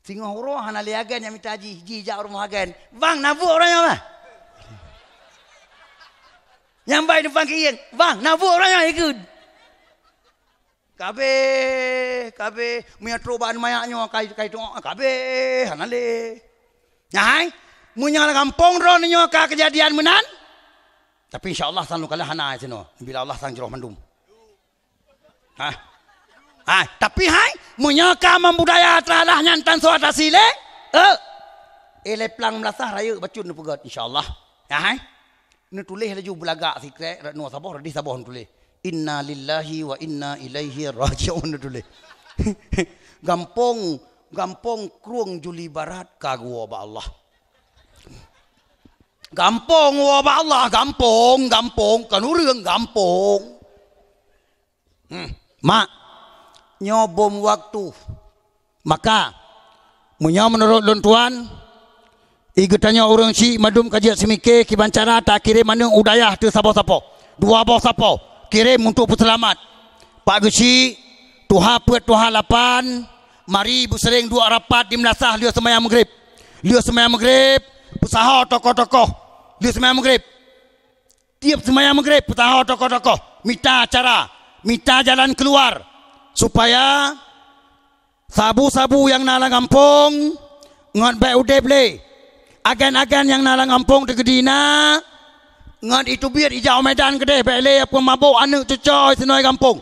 [SPEAKER 1] Singa huru han aliagen yang minta ji ji jak rumah agen. Bang nabu orangnya apa? Yang baik depan kiri. Bang nabu orangnya ikut kabe kabe munya troban mayaknyo kai kai tu ah, kabe hanale nyai munya lah kampung ro nyawa ka kejadian menan tapi insyaallah sanu kalah hana ya sino bila Allah sang jeroh mandum ha ha tapi hai munya ka membudaya tralah nyantan so atas sile eh ele plang melasah raya bacun pugot insyaallah ya hai ne tulih laju sikre nua nu sabah di sabah tulih Inna lillahi wa inna ilaihi raji'un dulu. gampong gampong kruang Juli Barat kagwa ba Allah. Gampong wa ba gampong gampong kan urang gampong. Hmm. Mak nyobom waktu. Maka munya menurut lontuan igetanya orang si madum kajian semike kibancara tak kira mana udayah tu sapo-sapo. Dua bos sapo kirim untuk putselamat. Pak Gusi, Tuhan Puat Tuhan Lapan, mari ibu sering dua rapat di Melasah, lihat semaya maghrib. Lihat semaya maghrib, pusaha tokoh-tokoh, lihat semaya maghrib. Tiap semaya maghrib, pusaha tokoh-tokoh, minta acara, minta jalan keluar. Supaya sabu-sabu yang nalang kampung, ngon baik udah Agen-agen yang nalang kampung di Kedina, ngan itu biar hijau medan gede bele apa mabuk anak tu coy senoi kampung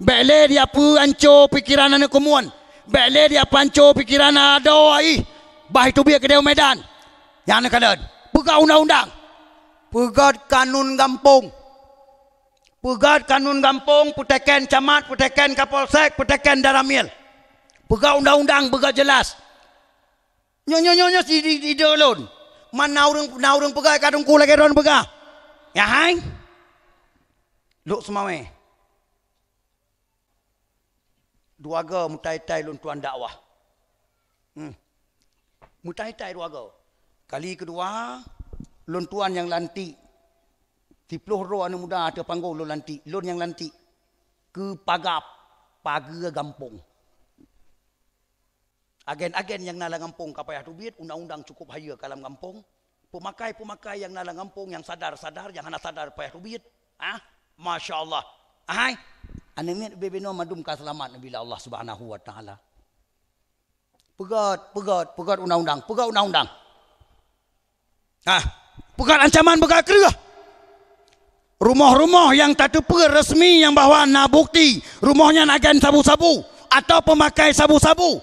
[SPEAKER 1] bele dia apa anco pikiran anak kumuan bele dia apa anco pikiran ado ai bah itu biar gede medan yang nak ada, pegat undang-undang pegat kanun kampung pegat kanun kampung puteken camat puteken kapolsek darah mil, pegat undang-undang pegat jelas nyonya-nyonya di di di dolon mana orang orang pegat kadung kula orang pegat Ya hai. Luk semawe. Dua ga mutai-tai lun tuan dakwah. Hmm. Mutai-tai dua ga. Kali kedua, lun tuan yang lanti, Tipluh ro anak muda ada panggung lun lantik. Lun yang lantik. Ke pagap. Paga gampong, Agen-agen yang nalang kampung kapayah tubit, undang-undang cukup haya kalam kampung pemakai-pemakai yang nalang ngampung yang sadar-sadar yang hana sadar payah rubit ah ha? Allah, ai anemit bebeno madum ka selamat bila Allah Subhanahu wa taala pegat pegat pegat undang-undang pegat undang-undang ah ha? pegat ancaman pegat kerja rumah-rumah yang tak tepa resmi yang bahawa nak bukti rumahnya nak sabu-sabu atau pemakai sabu-sabu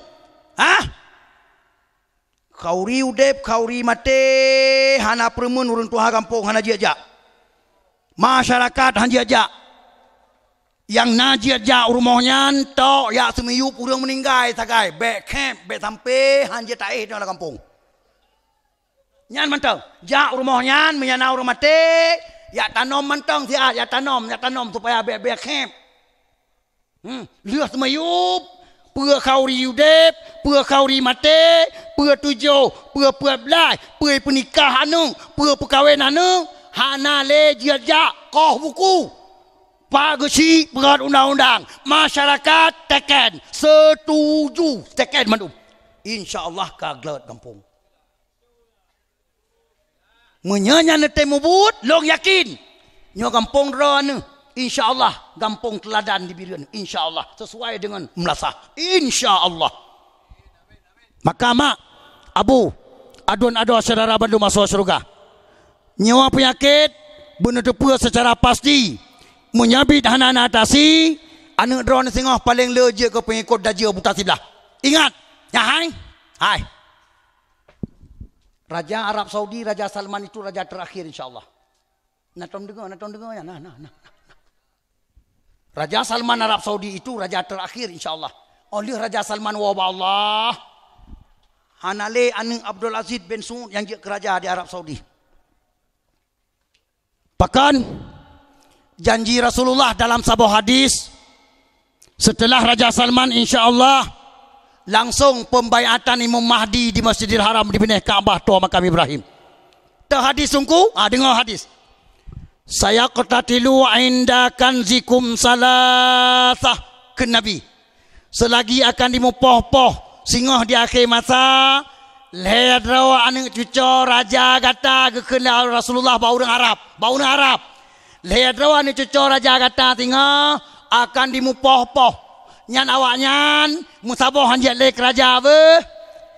[SPEAKER 1] ah -sabu. ha? kau riu dep kau ri mate hana permun urun tuha kampung hana jia masyarakat hana jia yang na jia jia rumahnya to ya semiyu urang meninggal sagai be camp be sampe hana jia tai dalam kampung nyan mentang ja rumahnya menyana urang mate ya tanom mentang sia ya tanom ya tanom supaya be be camp hmm lihat semiyu เพื่อเขารีอยู่เดบเพื่อเขารีมาเตเพื่อตุโจเพื่อเพื่อไล่เพื่อปุนิกาหานึงเพื่อปุกาเวนานึงหานาเลเยียดยะกอหุกูปาก็ชีเปิดอุณาอุดังมาชารกาตแตกแกนเสตูจูแตกแกนมันอุมอินชาอัลลอฮ์กาเกลดกำพงมือเนื้อเนื้อเต็มบูดลงยากินเนื้อกำพงรอนึง insyaallah gampung teladan di bilion insyaallah sesuai dengan melasah insyaallah maka mak abu adun ado saudara bandu masuk surga nyawa penyakit benda tepu secara pasti menyabit hana-hana atasi anak drone singoh paling leje ke pengikut daja buta sebelah ingat ya hai hai Raja Arab Saudi, Raja Salman itu raja terakhir insyaAllah. Nak tolong dengar, nak tolong dengar. Ya, nah, nah, nah. Raja Salman Arab Saudi itu raja terakhir insyaAllah. Oleh Raja Salman Allah. Hanale Aning Abdul Aziz bin Sun yang jadi kerajaan di Arab Saudi. Bahkan janji Rasulullah dalam sebuah hadis setelah Raja Salman insyaAllah langsung pembayatan Imam Mahdi di Masjidil Haram di Bineh Kaabah Tuhan Makam Ibrahim. Tak hadis sungguh? Ah, dengar hadis saya qatatilu inda zikum salasah ke nabi selagi akan dimupoh poh singoh di akhir masa Lihat rawa anak cucu raja kata ke Rasulullah bau orang Arab bau orang Arab rawa anak cucu raja kata tinggal akan dimupoh poh nyan awak nyan musabah hanya le raja be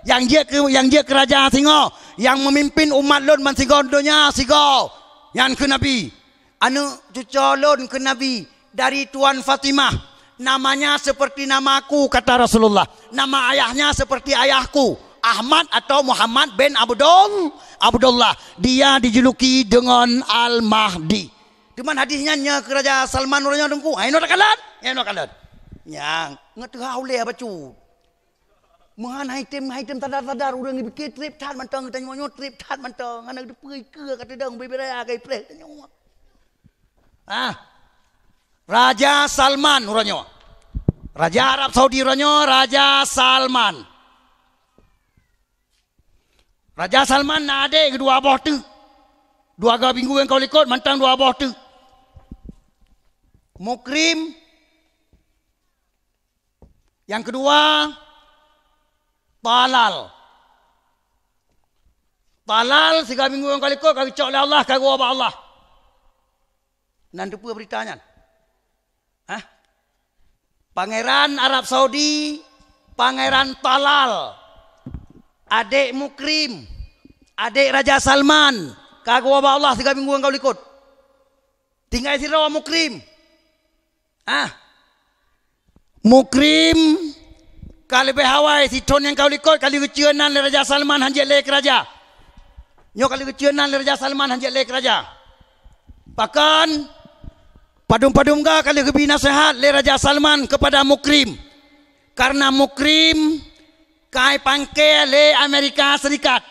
[SPEAKER 1] yang dia ke yang dia kerajaan singo yang memimpin umat lon man singo dunia singo yang ke nabi Anu cucu ulun ke nabi dari tuan Fatimah namanya seperti namaku kata Rasulullah nama ayahnya seperti ayahku Ahmad atau Muhammad bin Abdul Abdullah dia dijuluki dengan Al Mahdi Cuman hadisnya nya keraja Salman urang dengku aino ah, kalat aino kalat nya ngatu haule bacu Mohon item item tadar tadar udah ngibik trip tan mantang tanya nyonya trip tan mantang anak depe ke kata dong bebe raya gay pre tanya nyonya Ah. Raja Salman uranyo. Raja Arab Saudi uranyo, Raja Salman. Raja Salman na ade ke dua abah tu. Dua gabi minggu yang kau likut mantang dua abah tu. Mukrim yang kedua Talal. Talal segala minggu yang kau likut kau cok oleh Allah, kau gua Allah. Nan tu pun beritanya. Ha? Pangeran Arab Saudi, Pangeran Talal, Adik Mukrim, Adik Raja Salman, kagu wabah Allah tiga minggu engkau ikut. Tinggal si Rawa Mukrim. Ha? Mukrim, kali behawai si Ton yang kau ikut, kali kecuanan Raja Salman, hanjik lek Raja. Nyo kali kecuanan Raja Salman, hanjik lek Raja. Bahkan, Padum-padum ga kali ke sehat le Raja Salman kepada Mukrim. Karena Mukrim kai pangke le Amerika Serikat.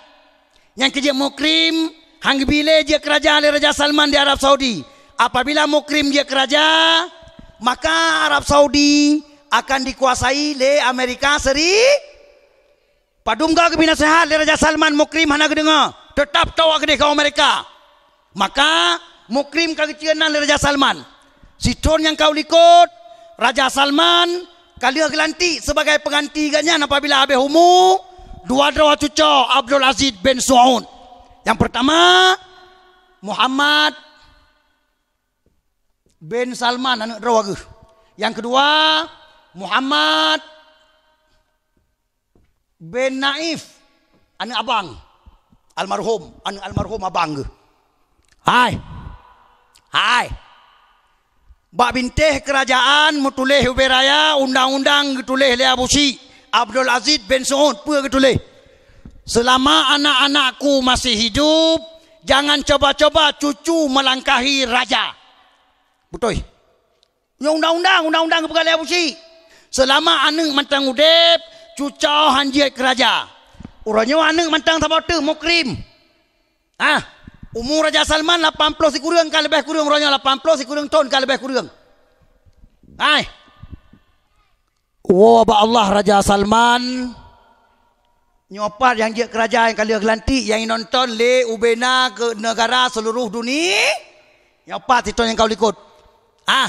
[SPEAKER 1] Yang kerja Mukrim hang bile dia keraja le Raja Salman di Arab Saudi. Apabila Mukrim dia keraja, maka Arab Saudi akan dikuasai le Amerika Seri. Padum ga ke sehat le Raja Salman Mukrim hana kedengar. Tetap tawa ke dekat Amerika. Maka Mukrim kagetianan le Raja Salman. Sidon yang kau likut Raja Salman Kalia gelanti sebagai pengganti ganyan apabila habis umur Dua dua cucu Abdul Aziz bin Suhaun Yang pertama Muhammad bin Salman anak dua ke Yang kedua Muhammad bin Naif anak abang almarhum anak almarhum abang ke Hai Hai Bak bintih kerajaan mutulih beraya undang-undang getulih lea busi. Abdul Aziz bin Suud pun getulih. Selama anak-anakku masih hidup, jangan coba-coba cucu melangkahi raja. Betul. Ya undang-undang, undang-undang bukan lea busi. Selama anak mantang udep, cucu hanjiat keraja. Orangnya anak mantang sabar tu, mukrim. Ah, Umur Raja Salman 80 sekurang kan lebih kurang umurnya 80 sekurang tahun kan lebih kurang. Hai. Wah, ba Allah Raja Salman nyopar yang dia kerajaan yang kali gelantik yang nonton le ubena ke negara seluruh dunia. nyopar apa itu yang kau ikut? Ah,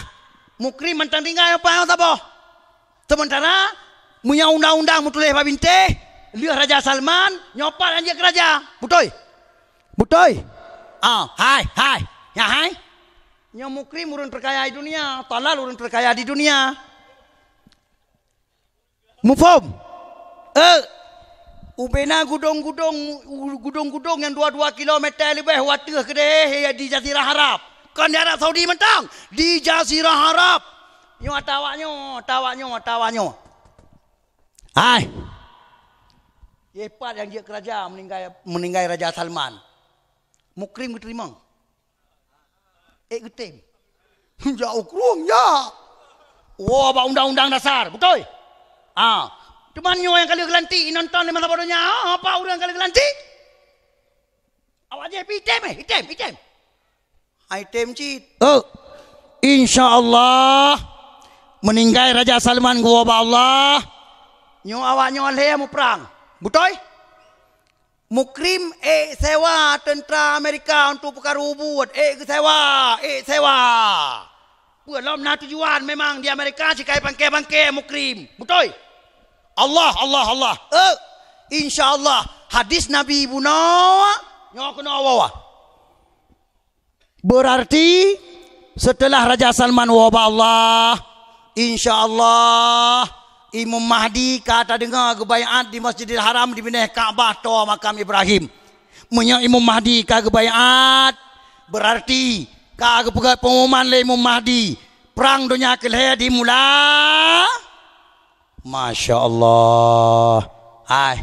[SPEAKER 1] mukri mentang tinggal apa yang tak boh. Sementara punya undang-undang mutulih babinteh, lihat Raja Salman nyopar yang dia kerajaan. Butoi. Butoi. Ah, hai, hai. Ya hai. Nya mukrim urun terkaya di dunia, talal urun terkaya di dunia. Mufom. Eh. Ubena gudong-gudong gudong-gudong yang dua dua kilometer lebih watih ke deh ya, di Jazirah Harap, Kan di Arab Saudi mentang di Jazirah Arab. Nyo tawanyo, tawanyo, tawanyo. Hai. Ye yang dia kerajaan meninggai, meninggai Raja Salman. Mukrim ke terima? Ek eh, ke Ya ukrum, ya. Wah, oh, apa undang-undang dasar? Betul? Ah, Cuma ni orang yang kali gelanti, nonton di mana bodohnya. Ah, ha, apa orang yang kali gelanti? Awak je, hitam eh, hitam, hitam. Ha, hitam cik. Oh. InsyaAllah. Meninggai Raja Salman, Wah, gua Allah. Nyo awak nyo leh mu perang. Betul? Mukrim eh sewa tentera Amerika untuk perkara buat eh sewa eh sewa. Buat lom nak tujuan memang di Amerika si kai pangke pangke mukrim betul. Allah Allah Allah. Eh insya Allah hadis Nabi Buna nyok nawa. Berarti setelah Raja Salman wabah Allah insya Allah. Imam Mahdi kata dengar gebayaan di Masjidil Haram di Binah Kaabah to makam Ibrahim. Menya Imam Mahdi ka gebayaan berarti ka gebayaan pengumuman le Imam Mahdi perang dunia akhir dimula. Masya Allah. Hai.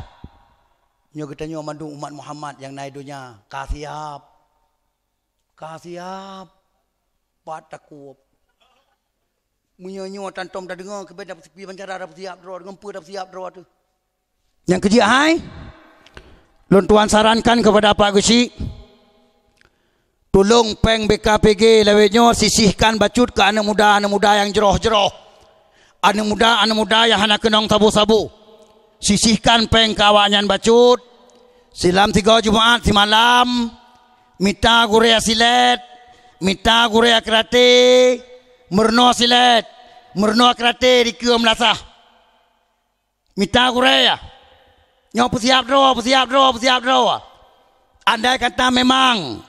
[SPEAKER 1] Nyo kita nyo mandu umat Muhammad yang naik dunia kasih siap. kasih siap. Patakuap menyonyo tantom dah dengar ke benda pergi bancara dah siap draw dengan pu dah siap draw tu. Yang kecil hai. Lon tuan sarankan kepada Pak Gusi. Tolong peng BKPG lewenyo sisihkan bacut ke anak muda anak muda yang jeroh-jeroh. Anak muda anak muda yang hendak kenong sabu-sabu. Sisihkan peng kawanyan bacut. Silam tiga Jumaat di malam. Minta gurea silet. Minta gurea kerate merno silet merno krate di kio melasa mita kureya nyop siap ro siap ro siap ro andai kata memang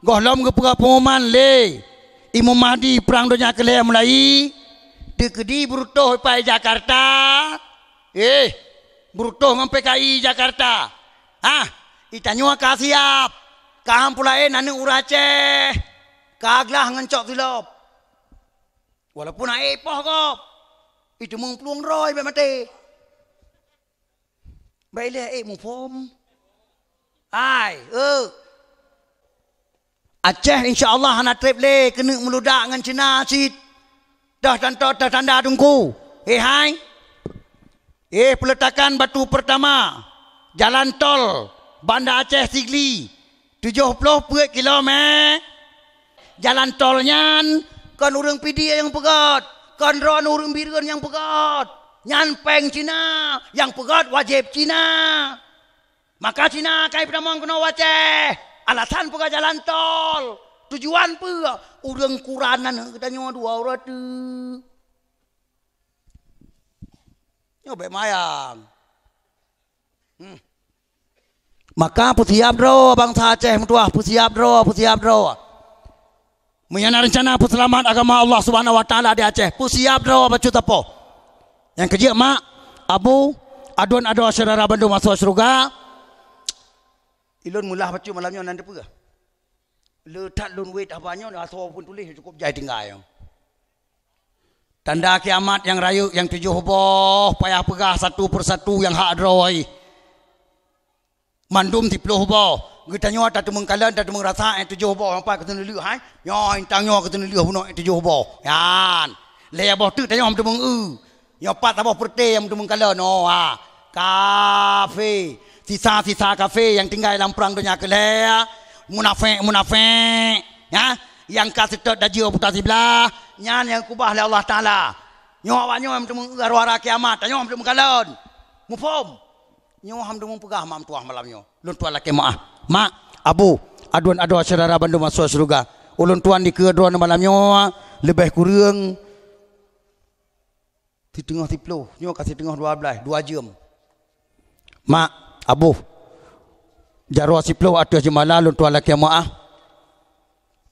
[SPEAKER 1] gohlom ke pura pengumuman le imam mahdi perang dunia kele mulai de kedi bruto pai jakarta eh bruto ngam pki jakarta ah itanyua ka siap kam pula eh nanu urace kaglah ngencok silop Walaupun nak epah kau. Itu mung peluang roi baik mati. Baik lah eh mung pom. Ai, eh. Aceh insyaAllah nak trip le. Kena meludak dengan Cina asid. Dah tanda, dah tanda tunggu. Eh hai. Eh peletakan batu pertama. Jalan tol. Bandar Aceh Sigli. 70 km. Jalan tolnya. Jalan tolnya. Kan orang pidia yang pegat. Kan ron orang biran yang pegat. Nyanpeng Cina. Yang pegat wajib Cina. Maka Cina kai penamang kena wajah. Alasan pegat jalan tol. Tujuan pe orang kuranan kita nyawa dua orang tu. Nyawa baik mayang. Hmm. Maka putih abro bang sajeh mentua putih abro putih abro. Menyana rencana peselamat agama Allah Subhanahu wa taala di Aceh. Pu siap dro baca tepo. Yang kerja mak, abu, adun ado saudara bandu masuk syurga. Ilun mulah baca malamnya nan depa ke? tak lun apa apanya dah tahu pun tulis cukup jadi tinggal yang. Tanda kiamat yang rayu yang tujuh boh payah pegah satu persatu yang hak drawai Mandum tipu boh kita nyawa tak temung kalan tak temung rasa yang tujuh bau apa kita nuli hai yo ya, intang nyawa kita nuli apa yang tujuh bau yan le ya tu, tu am temung u yo pat apa perte yang temung eh, kalan no ha kafe sisa sisa kafe yang tinggal dalam perang dunia ke le ya. munafik munafik ya yang kasih tot daji apa tak sebelah nyan yang kubah le Allah taala nyawa apa nyawa am tu temung arwah kiamat tanya am temung kalan mufom nyawa am temung pegah mam tuah malamnya lun tuah laki maah mak, abu, aduan adua saudara bandu masuk surga. Ulun tuan dike dua malam nyo ah, lebih kurang di tengah tiplo nyo kasih tengah 12 2 jam. Mak, abu. Jarwa siplo atau jemala lun tuan laki mak ah.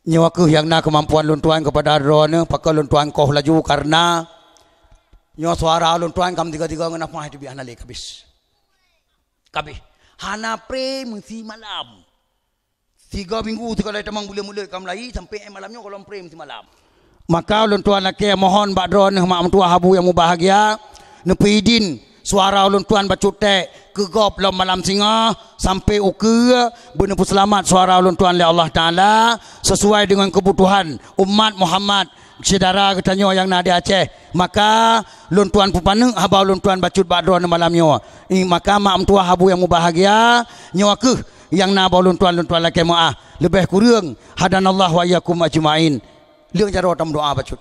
[SPEAKER 1] Nyo aku yang nak kemampuan lun tuan kepada adua ne pakai lun tuan kau laju karena nyo suara lun tuan kam tiga-tiga ngena mah di bihana lek habis. Kabeh. Hana pray mesti malam. Tiga minggu tu kalau temang mula-mula kamu lahir sampai eh, malamnya kalau pray mesti malam. Maka ulun tuan nak mohon badron mak tua habu yang mubahagia nepidin suara ulun tuan bacutek kegop lom malam singa sampai uke benda pun selamat suara ulun tuan li Allah Ta'ala sesuai dengan kebutuhan umat Muhammad saudara kita katanya yang nak di Aceh. Maka lun tuan pun panik. Haba lun tuan bacut badro malam nyawa. Ini maka ma'am tua habu yang mubahagia. Nyawa ke yang nak bawa lun tuan lun tuan lakai Lebih kurang. Hadan Allah wa wa'ayakum ajma'in. Lian cara otom doa bacut.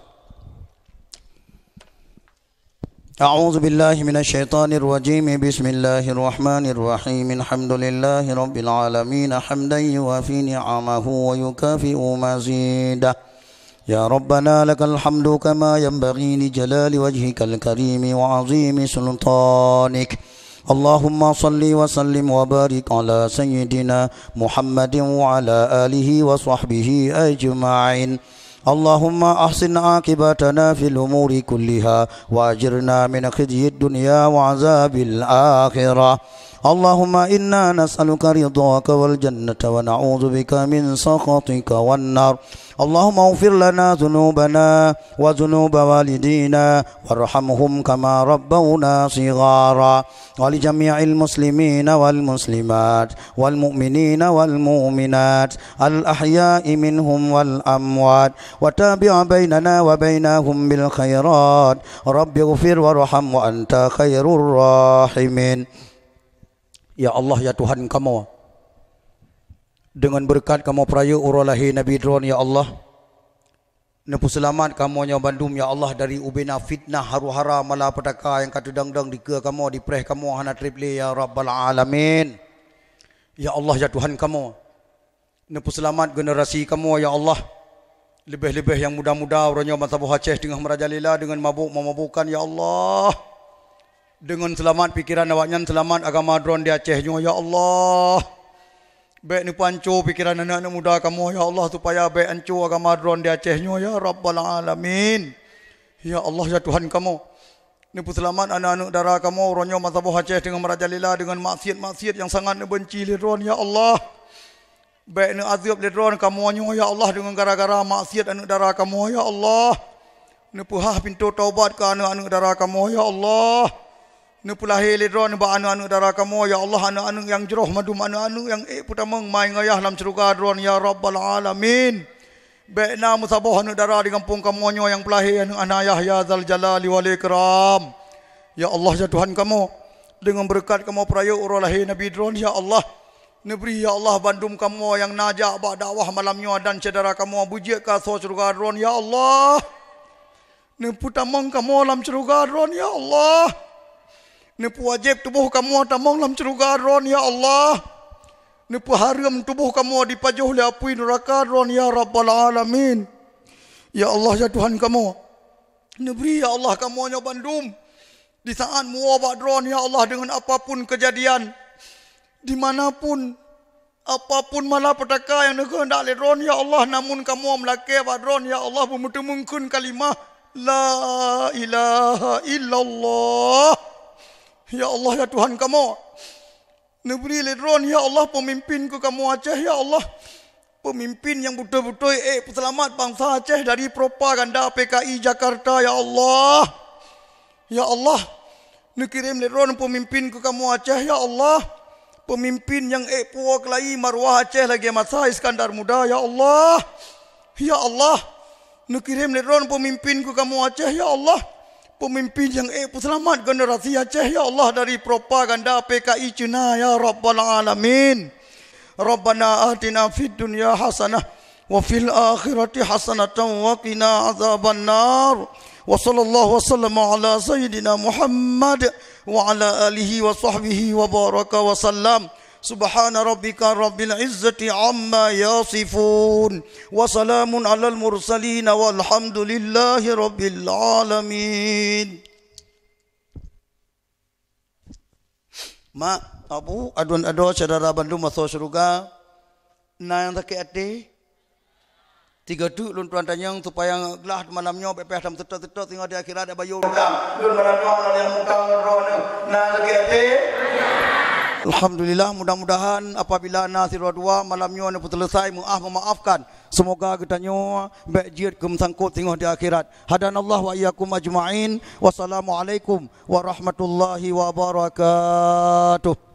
[SPEAKER 1] أعوذ بالله من الشيطان الرجيم بسم الله الرحمن الرحيم الحمد لله رب العالمين حمدا يوافي نعمه ويكافئ مزيده يا ربنا لك الحمد كما ينبغي لجلال وجهك الكريم وعظيم سلطانك اللهم صل وسلم وبارك على سيدنا محمد وعلى آله وصحبه أجمعين اللهم أحسن عاقبتنا في الأمور كلها وأجرنا من خزي الدنيا وعذاب الآخرة اللهم إنا نسألك رضاك والجنة ونعوذ بك من سخطك والنار اللهم اغفر لنا ذنوبنا وذنوب والدينا وارحمهم كما ربونا صغارا ولجميع المسلمين والمسلمات والمؤمنين والمؤمنات الأحياء منهم والأموات وتابع بيننا وبينهم بالخيرات رب اغفر وارحم وأنت خير الراحمين Ya Allah ya Tuhan kamu dengan berkat kamu peraya urah lahir Nabi Drone ya Allah Nepu selamat kamu yang bandum ya Allah dari ubena fitnah haru-hara malapetaka yang kata dang-dang dike kamu dipreh kamu hana triple ya rabbal alamin ya Allah ya Tuhan kamu Nepu selamat generasi kamu ya Allah lebih-lebih yang muda-muda orangnya masa buah Aceh dengan merajalela dengan mabuk memabukan ya Allah dengan selamat pikiran awaknya selamat agama drone di Aceh nyo ya Allah baik ni pancu pikiran anak anak muda kamu ya Allah supaya baik ancu agama drone di Aceh nyo ya rabbal alamin ya Allah ya Tuhan kamu ni pun selamat anak anak darah kamu ronyo mazhab Aceh dengan merajalela dengan maksiat-maksiat yang sangat benci le drone ya Allah baik ni azab le drone kamu nyo ya Allah dengan gara-gara maksiat anak darah kamu ya Allah Nepuhah pintu taubat ke anak-anak darah kamu, Ya Allah. Nu pulahi lidron ba anu anu darah kamu ya Allah anu anu yang jeroh madu anu anu yang eh puta meng mai ngayah lam ceruga dron ya Robbal alamin. Bekna musabah anu darah di kampung kamu nyo yang pulahi anu anayah ya zal jalali wal ikram. Ya Allah ya Tuhan kamu dengan berkat kamu perayu urulahi nabi dron ya Allah. Nabi ya Allah bandum kamu yang najak ba dakwah malamnya dan cedara kamu bujik ka so ceruga dron ya Allah. Nu puta meng kamu lam ceruga dron Ya Allah. Nipu wajib tubuh kamu tamong lam ceruga ron ya Allah. Nipu haram tubuh kamu dipajuh oleh api neraka ron ya rabbal alamin. Ya Allah ya Tuhan kamu. Nibri ya Allah kamu nya bandum. Di saat muwabak ron ya Allah dengan apapun kejadian. Dimanapun apapun malah petaka yang nak hendak le ron ya Allah namun kamu melaka ba dron ya Allah bermutu mungkin kalimah la ilaha illallah. Ya Allah, ya Tuhan kamu. Negeri Leron, ya Allah pemimpinku kamu Aceh, ya Allah. Pemimpin yang betul-betul eh, selamat bangsa Aceh dari propaganda PKI Jakarta, ya Allah. Ya Allah, Nukirim Leron pemimpin ke kamu Aceh, ya Allah. Pemimpin yang eh, puak lagi marwah Aceh lagi masa Iskandar Muda, ya Allah. Ya Allah, Nukirim Leron pemimpin ke kamu Aceh, Ya Allah pemimpin yang eh, selamat generasi Aceh ya Allah dari propaganda PKI Cina ya Rabbal Alamin. Rabbana atina fid dunya hasanah wa fil akhirati hasanatan wa qina azaban nar. Wa sallallahu wa sallam ala sayyidina Muhammad wa ala alihi wa sahbihi wa baraka wa sallam. سبحان ربك رب العزة عما يصفون وسلام على المرسلين والحمد لله رب العالمين ما أبو أدون أدو شرارة بندو مثو شرقا نايان ذكي أتي Tiga tu lun tuan tanyang supaya gelah malam nyo pepeh dalam tetot-tetot tengok di akhirat ada bayu. Lun malam nyo yang muka roh na lagi ate. Alhamdulillah mudah-mudahan apabila nasir dua malam nyo ne selesai muah memaafkan semoga kita nyo bejir kum sangkut tengok di akhirat hadan wa iyakum ajmain wassalamualaikum warahmatullahi wabarakatuh